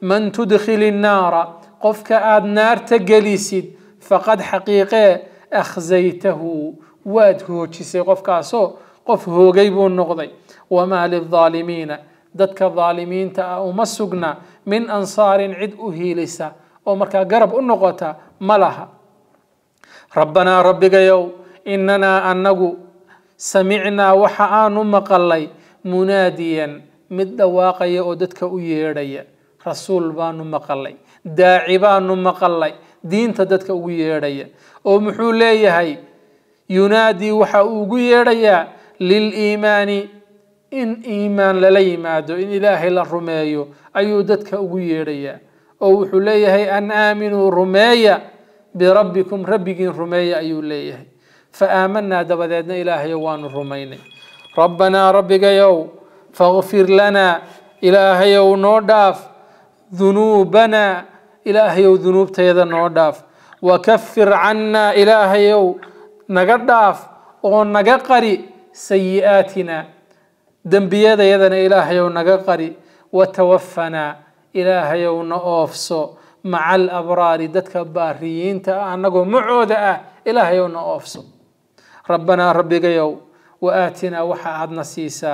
من تدخل النار قفك آد نار تقليسيد فقد حقيقة أخزيته وادهو تشيسي قفك أسو هو قيبو النقضي وما للظالمين دتك الظالمين تأو مسقنا من أنصار عد أهيلسا أو مركا قرب النقطة ملاها ربنا ربك يو إننا أنقو سمعنا وحآن مقلي مناديا مد واقية أودتك أويردي رسول بان مقلي داعي بان مقلي دين تدتك أويردي أو محولي هاي ينادي وحا أويردي للإيمان in iimaan lala yimaado in ilaahay la rumeeyo ayuu dadka ugu yeedhayaa oo wuxuu leeyahay an aaminuu rumeeya birabbikum rabbigiin rumeeya ayuu leeyahay fa aamanaa dabadeedna ilaahayo waanu rumaynay rabbanaa rabbigayow fakfir lanaa ilaahayow noo dhaaf dunuubanaa ilaahayow dunuubtayada noo dhaaf wakafir cannaa ilaahayow naga dhaaf oo naga qari sayi'aatina دنبيا ذا يذن إله يونا قري وتوفنا إله يونا أوفسو مع الأبرار دتك باريين تأنقو معودة إله يونا أوفسو ربنا ربي قيو وآتنا وحا عدنا سيسا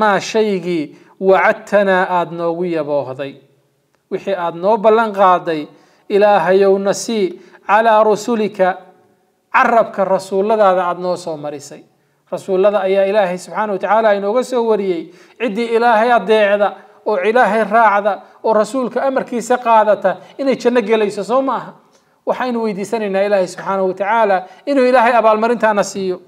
ما شيقي وعدتنا آدنو ويا بوهضي وحي آدنو بلن قادي إله يونا سي على رسولك عربك الرسول لذا عدنو سو مريسي رسول الله أي إلهي سبحانه وتعالى إنه وريي عدي إلهي الضيع ذا أو إلهي الراع ذا أو رسولك أمر كيس قادته إنه يتشنق ليس صومها وحين ويدي سنة إلهي سبحانه وتعالى إنه إلهي أبا المرنتا نسيه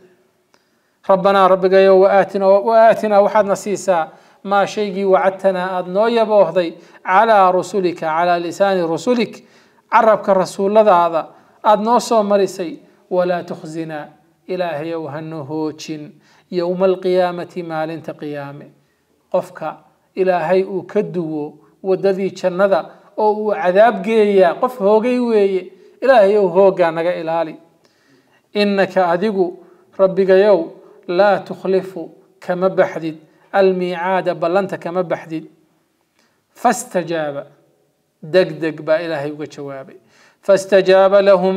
ربنا ربك يو وآتنا وآتنا وحد نسيسا ما شيقي وعدتنا أدنو يبوهضي على رسولك على لسان رسولك عربك الرسول لذا هذا أدنو صومريسي ولا تخزنا إلهي وهنهوشين يوم القيامة ما لنت قيامي قفك إلهي أكدوه وددي چندا أو عذاب جيا قف هوغي وي إلهي وهوغا نغا إلهي إنك أدقو ربك يو لا تخلف كما بحدد الميعاد بلنت أنت كما بحدد فاستجاب دق دق با إلهي وكشوابي فاستجاب لهم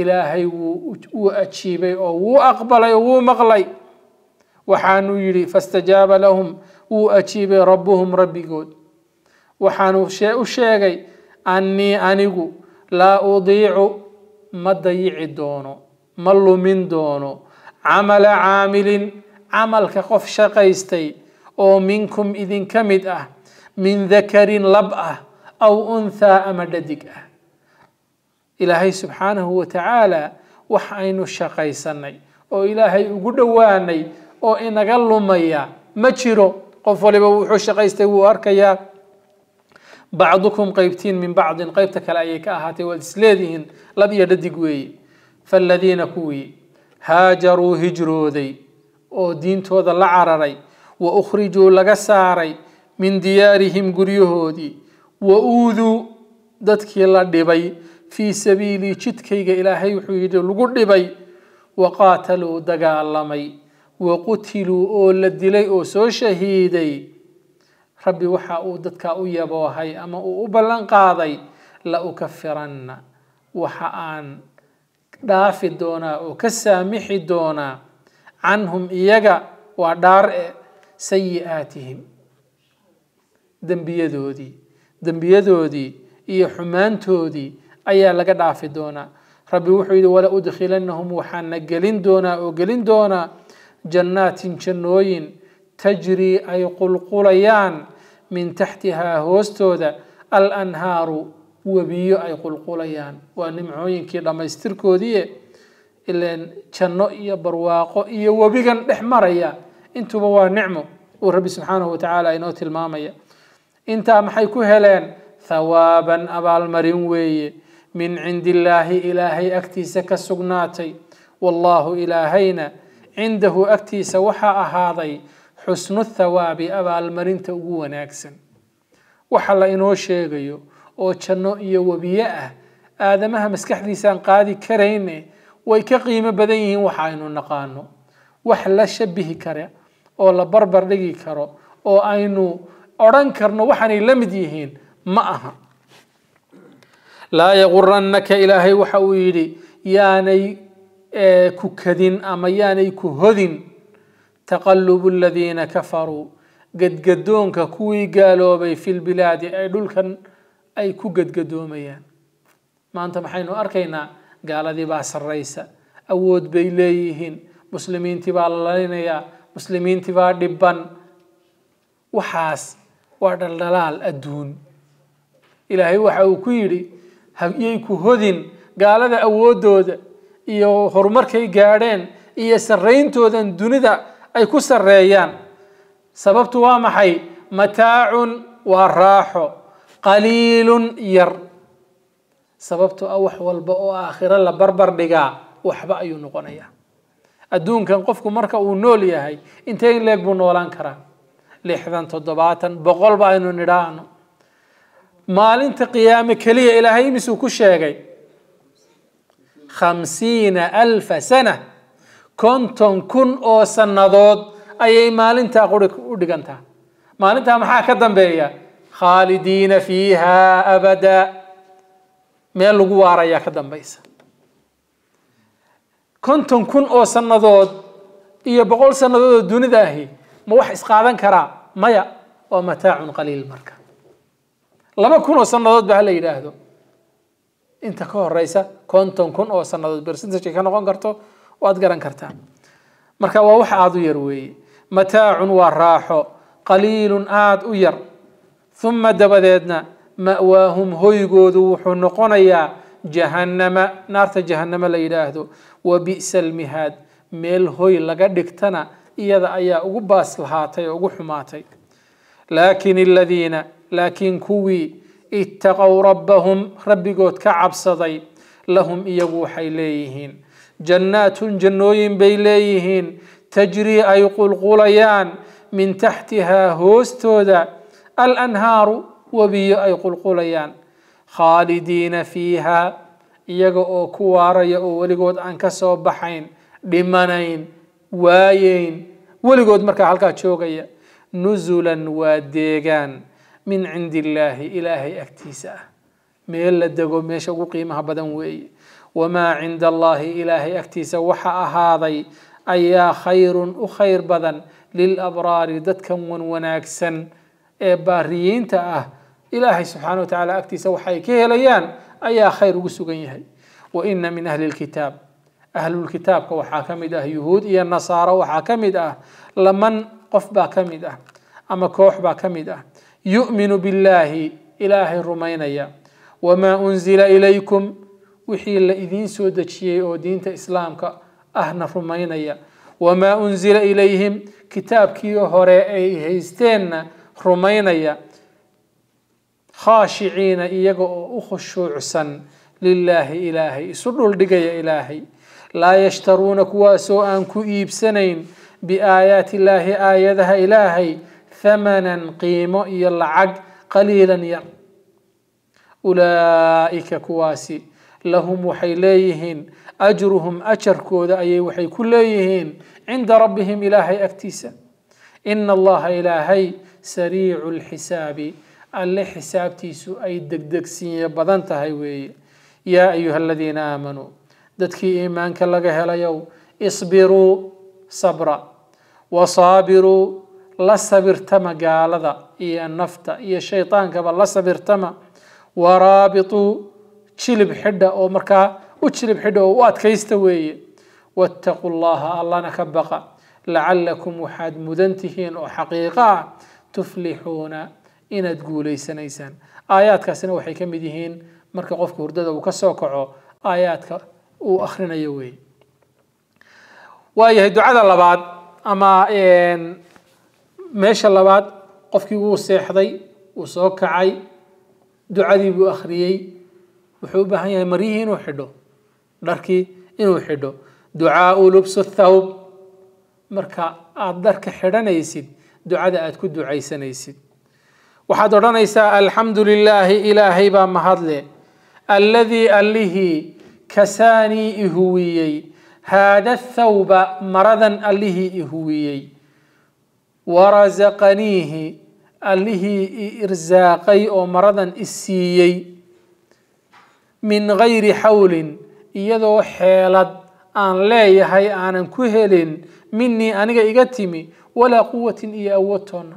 ilaahay wuu ajiibay oo wuu aqbalay oo wuu maqlay waxaanuu yidhi fastajaaba lahum wuu ajiibay rabbuhum rabbigood waxaanuu u sheegay annii anigu laa udiicu ma dayici doono ma lumin doono camala caamilin camalka qof shaqaystay oo minkum idinka mid ah min dakarin lab ah aw unthaa ama dhadig ah ilaahay subxaanahu watacaala wax aynu shaqaysanay oo ilaahay ugu dhowaanay oo inaga lumaya ma jiro qof waliba wuxuu shaqaystay wuu arkayaa bacdukum qaybtiin min bacdin qaybta kale ayay ka ahaatay waad isleedihiin lab iyo dhadig weeye faaladiina kuwii haajaruu hijrooday oo diintooda la cararay wa ukhrijuu laga saaray min diyaarihim guryahoodii wa uuduu dadkii la dhibay في سبيل سبيلي إلى هاي حويد لقرد بي وقاتلوا دقالامي وقتلوا أول الدلي أسو شهيدي ربي وحا أودتك أيبوهي أما أبلن قاضي لأكفرن وحاان دافي دونا وكسامحي دونا عنهم إيجا ودار سيئاتهم دنبيدودي دنبيدودي إيا حمانتودي ayaa laga dhaafi doonaa rabbi wuxuu yidhi wala udkhilanahum waxaana gelin doonaa oo gelin doonaa jannaatin jannooyin tajrii ay qulqulayaan min taxtihaa hoostooda alanhaaru webiyo ay qulqulayaan waa nimcooyinkii dhammaystirkoodii ileen janno iyo barwaaqo iyo webigan dhex maraya intuba waa nicmo uu rabbi subxaanahu watacaala inoo tilmaamaya intaa maxay ku heleen hawaaban abaalmarin weeye من عند الله إلهي أكتيس كسقناتي والله إلهينا عنده أكتيس وحا أهاضي حسن الثواب أبا المرين تأقوى ناكسن وحلا إنو شيغيو oo janno iyo webiye ah aadamaha maskaxdiisaan qaadi karayne way ka qiimo badan yihiin waxa aynu naqaano wax la shabihi kare oo la barbar dhigi karo oo aynu odhan karno waxaanay la mid yihiin ma aha laa yaquranaka ilaahay waxa uu yidhi yaanay ku kadin ama yaanay ku hodin taqalubu aladiina kafaruu gadgadoonka kuwii gaaloobay fi lbilaadi ay dhulkan ay ku gadgadoomayaan maanta maxaynu arkaynaa gaaladii baa sarraysa awood bay leeyihiin muslimiintii baa lalinayaa muslimiintii baa dhibban waxaas waa dhaldhalaal adduun ilaahay waxa uu ku yidhi هذين متاعٌ وراحو قليلٌ ير سببتو أوح والبقو آخرة لبربر بقا وحبا أيو نقونايا أدون كان قفكو مركا ونول يهي انتين ليك بو نولان كرا لحظان تدباتن بغلبا ينو ندانو maalinta qiyaame keliya ilaahay misuu ku sheegay khamsiina alfa sana konton kun oo sannadood ayay maalintaa quri u dhigantaa maalintaa maxaa ka dambeeya khaalidiina fiiha abada meel lagu waarayaa ka dambaysa konton kun oo sannadood iyo boqol sannadood oo dunida ahi ma wax isqaadan karaa maya waa mataacun qaliil marka لما كنا سنادات بحال إيراه دو أنت كه الرئيسة كونتون كون أو سنادات برسنت شيء كانوا قان كرتو وأد قران كرتا مركا ووح عادو يروي متاع وراحو قليل آد وير ثم دبذيدنا مأواهم هوي قودو حنقونيا جهنم نارت جهنم لإيراه دو وبئس المهاد ميل هوي لغا دكتنا إيادا أيا أغباس لهاتي أغو حماتي لكن الذين لكن كوي اتقوا ربهم ربي قوت كعب صدي لهم إيهو حيليهين جنات جنوين بيليهين تجري أيقل قليان من تحتها هوستودا الأنهار وبي أيقل قليان خالدين فيها يقو إيوه كوارا يقو ولقود أنك صبحين بمنين واين ولقود مركا حلقات شوقية نزلا وديغان من عند الله إلهي أكتيسا ميلا دقو ميشا قيمها بدن وي وما عند الله إلهي أكتيسا وحا هذا أيا خير أخير بدن للأبرار دتك من وناكسا إباريين إيه تأه إلهي سبحانه وتعالى أكتيسا وحي كيهليان أيا خير وسوغيه وإن من أهل الكتاب أهل الكتاب وحاكم ده يهود إيا النصارى وحاكم ده لمن قف با كمده أما كوح با كمده يؤمن بالله إله رمينيا وما أنزل إليكم وحي لإذين سودتشي أو دينة إسلام أهنا رمينيا وما أنزل إليهم كتاب كيو هوري هيستين رمينيا خاشعين إيقو أخشو سن لله إلهي سر الدقية إلهي لا يشترون كواسو أنكو إيبسنين بآيات الله آيادها إلهي ثمنا قيمة يلعق قليلا ير أولئك كواسي لهم وحي أجرهم أجرهم كودا أي وحي كليهن عند ربهم إلهي أكتيسا إن الله إلهي سريع الحساب اللي حساب تيسو أي سيني بضان تهيوي يا أيها الذين آمنوا دتكي إيمانك هلا يو اصبروا صبرا وصابروا لا سبرتما قال ذا إيا النفتا إيا الشيطان كبا لا سبرتما ورابطو تشيل بحدة أو مركا وتشيل بحدة أو وات كيستوي واتقوا الله الله نكبقى لعلكم وحد مدنتهين أو حقيقة تفلحون إن تقولي سنيسان آيات كاسنا وحي كم يديهين مركا قفك وردد وكسوكعو آيات كا وأخرنا يوي وأيه دعاء الله بعد أما إن meesha labaad qofkii wuu seexday wuu soo kacay ducadii buu akhriyey wuxuu u baahan yahay maryihii inuu xidho dharkii inuu xidho ducaau lubsu thawb marka aada dharka xidhanaysid ducada aada ku ducaysanaysid waxaad odhanaysaa alxamdu lilaahi ilaahay baa mahadle alladii allihii kasaanii ihuwiyey haada thawba maradan allihii ihuwiyey ورزقنيه أله إرزاقي أو مرضا إسيي من غير حول يدو حيلد أن لا يهي أن كهل مني أن إغتمي ولا قوة إي أوتون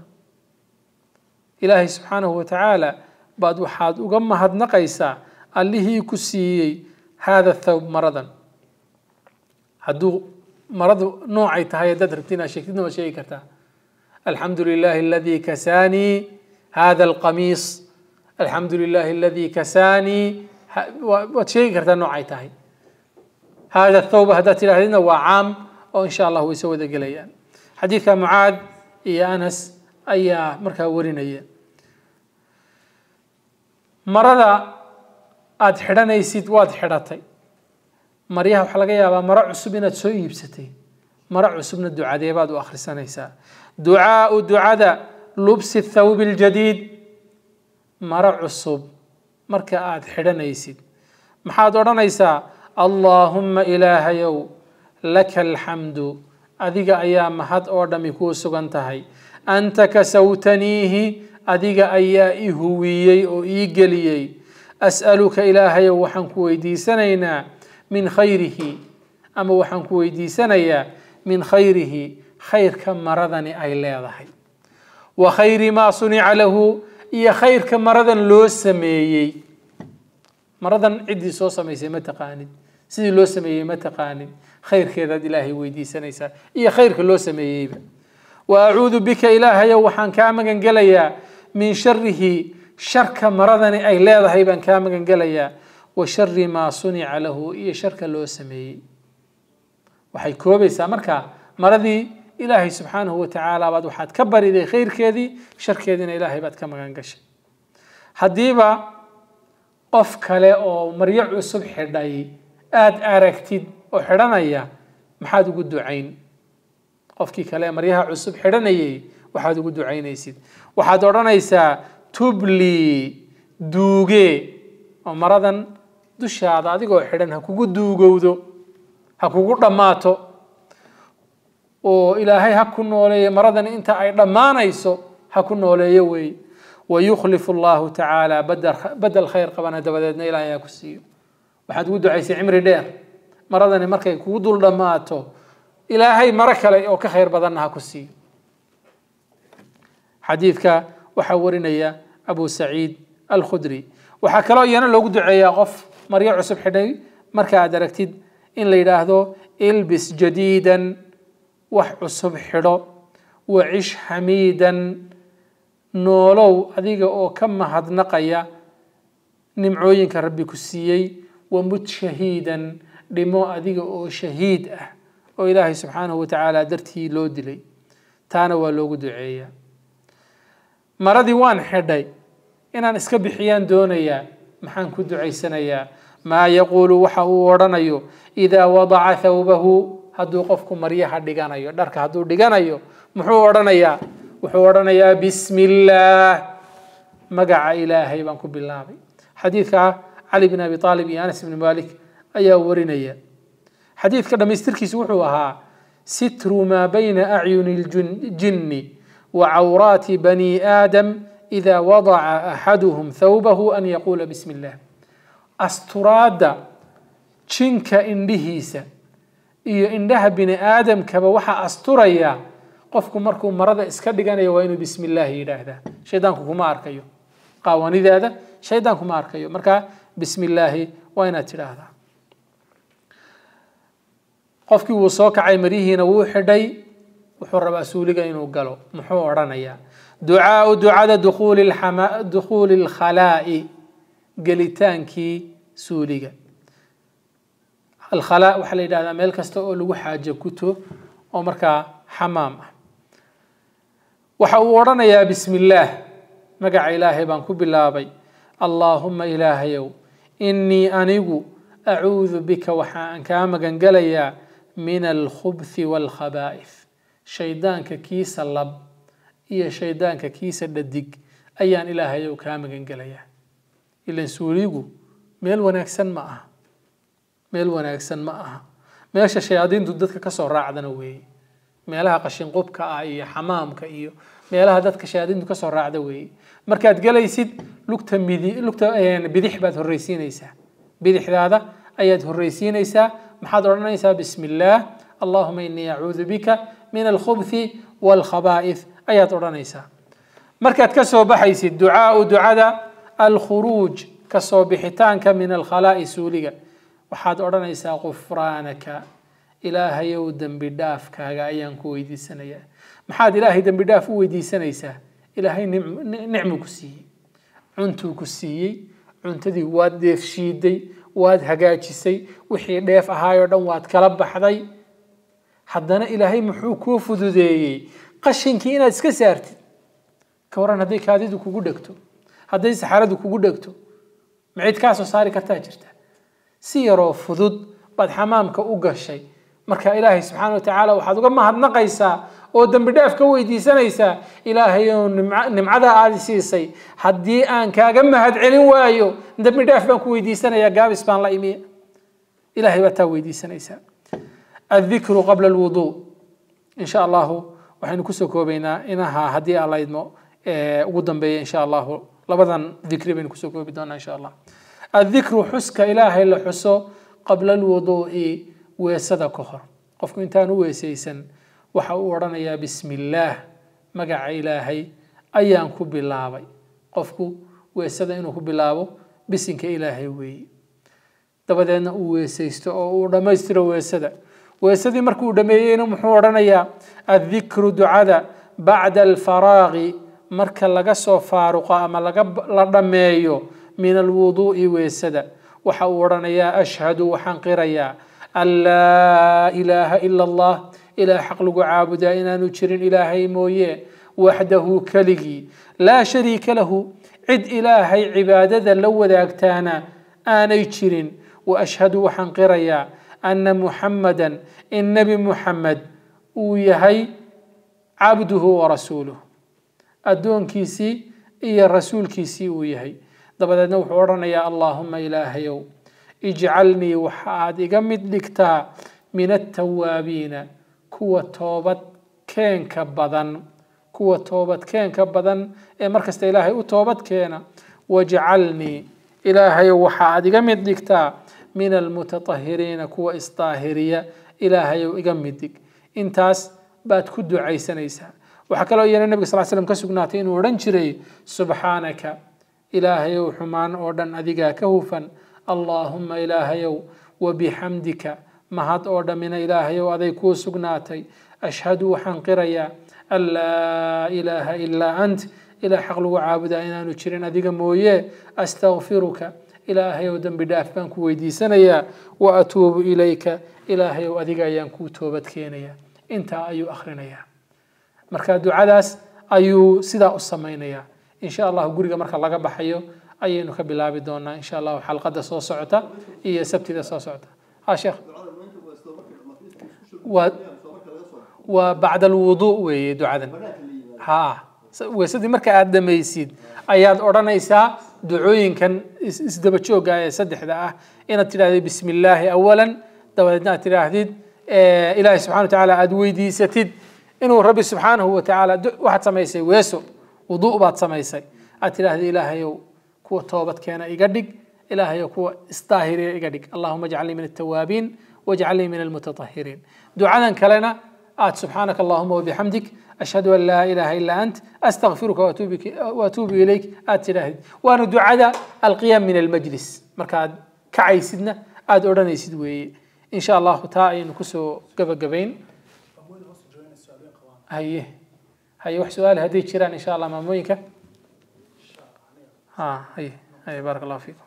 إلهي سبحانه وتعالى بعد وحاد وقم هاد نقيسا أله كسيي هذا الثوب مرضا هادو مرض نوعي تهيدد ربتنا شيكتنا وشيكتنا الحمد لله الذي كساني هذا القميص الحمد لله الذي كساني وشيء كرت النوعي هذا الثوب هذا تلاه لنا وعام وان شاء الله هو يسوي ذا قليان حديث معاذ يا انس اي مركب وريني مرضى اد حدني سيد واد حدتي مريها وحلقيا مرع سبنا تسوي يبستي مرع سبنا الدعاء ديباد واخر سنه يسار دعاء ducada lubsi thawbi اljadiid maro cusub marka aad xidhanaysid maxaad odhanaysaa allaahumma ilaahayow laka alxamdu adiga ayaa mahad oo dhami kuu sugan tahay anta kasawtaniihi adiga ayaa i huwiyey oo ii geliyey as'aluka ilaahayow waxaan ku weydiisanaynaa min khayrihi ama waxaan ku weydiisanayaa min khayrihi خير كم مرضن أي لا ضحي وخير ما صنع له يا خير كم مرضن لوسمي سميي مرضن عدي سو سمي سي متقاني سي لوسمي متقاني خير كذا إلهي ويدي سنيسا يا خير كم سميي وأعوذ بك إلهي وحان كامل جنجليا من شره شر كم مرضن أي لا ضحي بان كام جنجليا وشر ما صنع له يا شر كلو لوسمي وحيكوبي سامركا مرضي ilaahay subxaanahu watacaala baad waxaad ka bariday khayrkeedii sharkeediina ilaahay baad ka magan gashay haddiiba qof kale oo maryo cusub xidhay aada aragtid oo xidhanaya maxaad ugu ducayn qofkii kale maryaha cusub xidhanayay waxaad ugu ducaynaysid waxaad odhanaysaa tubli duuge oo maradan dushaada adigoo xidhan ha kugu duugowdo ha kugu dhammaato oo الى ha ku nooleeyo maradan inta ay dhamaanayso ha ku nooleeyo wey ويخلف الله تعالى بدل بدل خير قبنا دبدنا الى ياكو سيو واحد ودو عيسى عمري دير مرضني مركي كودو لماتو الى هي مركه او كخير بدلنا ياكو سيو حديث كا وحورنيا ابو سعيد الخدري وحكى له انا لو دعيا قف مريع صبح دي مركا دركتيد ان ليراهدو البس جديدا wax cusub xidho wacish xamiidan noolow adiga oo ka mahadnaqaya nimcooyinka rabbi ku siiyey wamut shahiidan dhimo adiga oo shahiid ah oo ilaahay subxaanahu wa tacaala dartii loo dilay taana waa loogu duceeyaa maradii waan xidhay inaan iska bixiyaan doonayaa maxaan ku ducaysanayaa maa yaquulu waxa uu odhanayo idaa wadaca thawbahu هدو قفك مريا هدغانا يو دارك هدو دغانا يو محو ورانا يا وحو ورانا يا بسم الله مقع إلهي بانكو بالله حديثك علي بن أبي طالب يانس بن مالك أيا ورينا يا حديثك دمستركي سوحوها ستر ما بين أعين الجن وعورات بني آدم إذا وضع أحدهم ثوبه أن يقول بسم الله أسترادا شنك إن بهيسا iyo indhaha bini aadamkaba waxaa asturaya qofku markuu marada iska dhiganayo waa inuu bismi illaahi yidhaahdaa shaydaanku kuma arkayo qaawanideeda shaydaan kuma arkayo markaa bismi illaahi waa inaad tidhaahdaa qofkii wuu soo kacay marihiina wuu xidhay wuxuu rabaa suuliga inuu galo muxuu odhanayaa ducaau ducada dukuuli lkhalaa'i gelitaankii suuliga الخلاء وحلي دا ميل كستو لو حاجة كتو أو حمام وحورنا يا بسم الله مقع إلهي بانكو بلابي اللهم إلهي إني أنيغو أعوذ بك وحان كاما قنقليا من الخبث والخبائث شيدانك كيس اللب إيا شيدانك كيس الددق أيان إلهي كاما قنقليا إلا سوريغو ميل وناكسن معه meel wanaagsan ma aha meesha shayaadiintu dadka kasoo raacdana weeye meelaha qashinqubka ah iyo xamaamka iyo meelaha dadka shayaadiintu kasoo raacda weeye markaad gelaysid lugta midi lugta bidix baad horreysiinaysaa bidixdaada ayaad horreysiinaysaa maxaad odhanaysaa bismi illaah allahuma inii acuudu bika min alkhubthi walkhabaa'if ayaad odhanaysaa markaad kasoo baxaysid ducaau ducada alkhuruuj kasoo bixitaanka min alkhalaa'i suuliga waxaad odhanaysaa qufraanaka ilaahayow dembi dhaafkaaga ayaan ku weydiisanayaa maxaad ilaahay dembi dhaaf u weydiisanaysaa ilaahay nicmu ku siiyey cuntuu ku siiyey cuntadii waad dheefshiiday waad hagaajisay wixii dheef ahaayoo dhan waad kala baxday haddana ilaahay muxuu kuu fududeeyey qashinkii inaad iska saartid ka waran hadday kaadidu kugu dhegto hadday saxaradu kugu dhegto ma cid kaa soo saari kartaa jirta سيرو فدود بعد حمام كأوجا شيء مركا إلهي سبحانه وتعالى وحد وقما هاد نقيسا ودم دم بداف كوي دي سنيسا إلهي نم عدا آل سيسي حد دي آن كا قما هاد علم وايو دم بداف بان كوي دي سنيا قابي سبحان الله إمي إلهي باتا وي دي سنيسا الذكر قبل الوضوء إن شاء الله وحين كسوكو بينا إنها هدي الله يدمو إيه، ودن بي إن شاء الله لابدا ذكر بين كسوكو بدون إن شاء الله الذكر حسك إلهي لحسو قبل الوضوء ويسد كهر قفك انتان ويسيسن waxa uu odhanayaa bismillaah magaca ilaahay ayaan ku bilaabay qofku weesada inuu ku bilaabo bisinka ilaahay weeye dabadeedna uu weesaysto oo uu dhammaystiro weesada weesadii markuu dhameeyeyna muxuu odhanayaa addikru ducada bacda alfaraaqi marka laga soo faaruqo ama laga la dhammeeyo من الوضوء ويسد وحورنا يا أشهد وحنقر أن لا إله إلا الله إلى حق عابدا إنا نشر إلهي موية وحده كلقي لا شريك له عد إلهي عبادة لو ذاكتانا أنا يشر وأشهد وحنقر أن محمدا النبي محمد ويهي عبده ورسوله أدون كيسي إيا الرسول كيسي ويهي دبدا نوح ورن يا اللهم إلهي اجعلني وحاد إقمد لكتا من التوابين كوة توبت كين كبدا كوة توبت كين كبدا إيه مركز إلهي وتوبت كين وجعلني إلهي وحاد إقمد لكتا من المتطهرين كوة استاهرية إلهي إقمد لك إنتاس بات كدو عيسى نيسا وحكى له النبي صلى الله عليه وسلم كسوك ورنشري سبحانك ilaahayow xumaan oo dhan adigaa ka hufan allaahumma ilaahayow wabixamdika mahad oo dhammina ilaahayow aday kuu sugnaatay ashhadu waxaan qirayaa an laa ilaaha ilaa ant ilaa xaq lagu caabudaa inaanu jirin adiga mooye astakfiruka ilaahayow dembi dhaaf baan ku weydiisanayaa wa atuubu ilayka ilaahayow adiga ayaan kuu toobad keenayaa intaa ayuu akhrinayaa marka ducadaas ayuu sidaa u samaynayaa إن شاء الله جوريك مركز لقى بحيو أيه نخب لابي دونا إن شاء الله حلقة صوص عطا هي إيه سبت إذا صوص عطا أشيخ و... وبعد الوضوء ويدعاء ها وسدي مرك آدم يسيد أياد أورانا إساء دعوين كان إسدب تشوغا يسدح ذا إن ترى بسم الله أولا دوالدنا ترى هديد إلهي سبحانه وتعالى أدوي دي ستد إنه ربي سبحانه وتعالى واحد سما يسوي ويسو وضوء baad samaysay أتلا هذه ilaahayow kuwa toobad keena iga dhig ilaahayow kuwa isdaahiriya iga dhig allahuma ajcalnii min واجعلني من المتطهرين دعانا كلنا آت سبحانك اللهم وبحمدك أشهد أن لا إله إلا أنت أستغفرك وأتوب, وأتوب إليك آت إلهي وأنا دعاء القيام من المجلس مركاد سيدنا آد أوراني وي إن شاء الله تعالى نكسو قبل قبين هيه هاي وح سؤال هدي جيران إن شاء الله ماموينك ها هي هي بارك الله فيكم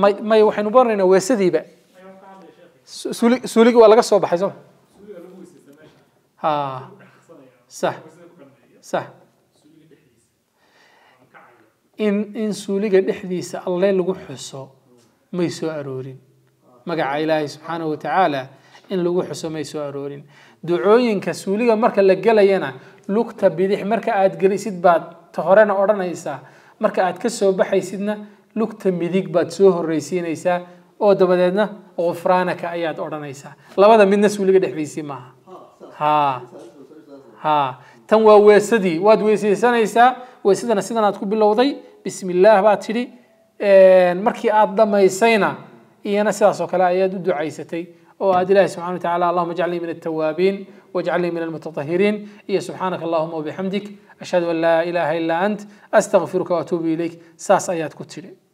may may waxaynu baranaynaa weesadiiba sulig suuligi waa laga soo baxay soo ha sax sax in in suuliga dhexdiisa alle lagu xuso may soo aroorin magaca ilaahay subxaanahu wa tacaala in lagu xuso may soo aroorin ducooyinka suuliga marka la gelayana lugta bidix marka aad gelisid baad ta horena odhanaysaa marka aad ka soo baxaysidna lugta midig baad soo horreysiinaysaa oo dabadeedna kufraanaka ayaad odhanaysaa labada midna suuliga dhexdiisii maaha ha ha tan waa weesadii waad weysaysanaysaa weysadana sidan aad ku bilowday bismi illaah baad tidhi markii aad dhammaysayna iyana sidaas oo kale ayaad u ducaysatay وادي الله سبحانه وتعالى اللهم اجعلني من التوابين واجعلني من المتطهرين يا سبحانك اللهم وبحمدك أشهد أن لا إله إلا أنت أستغفرك وأتوب إليك ساس آيات كتير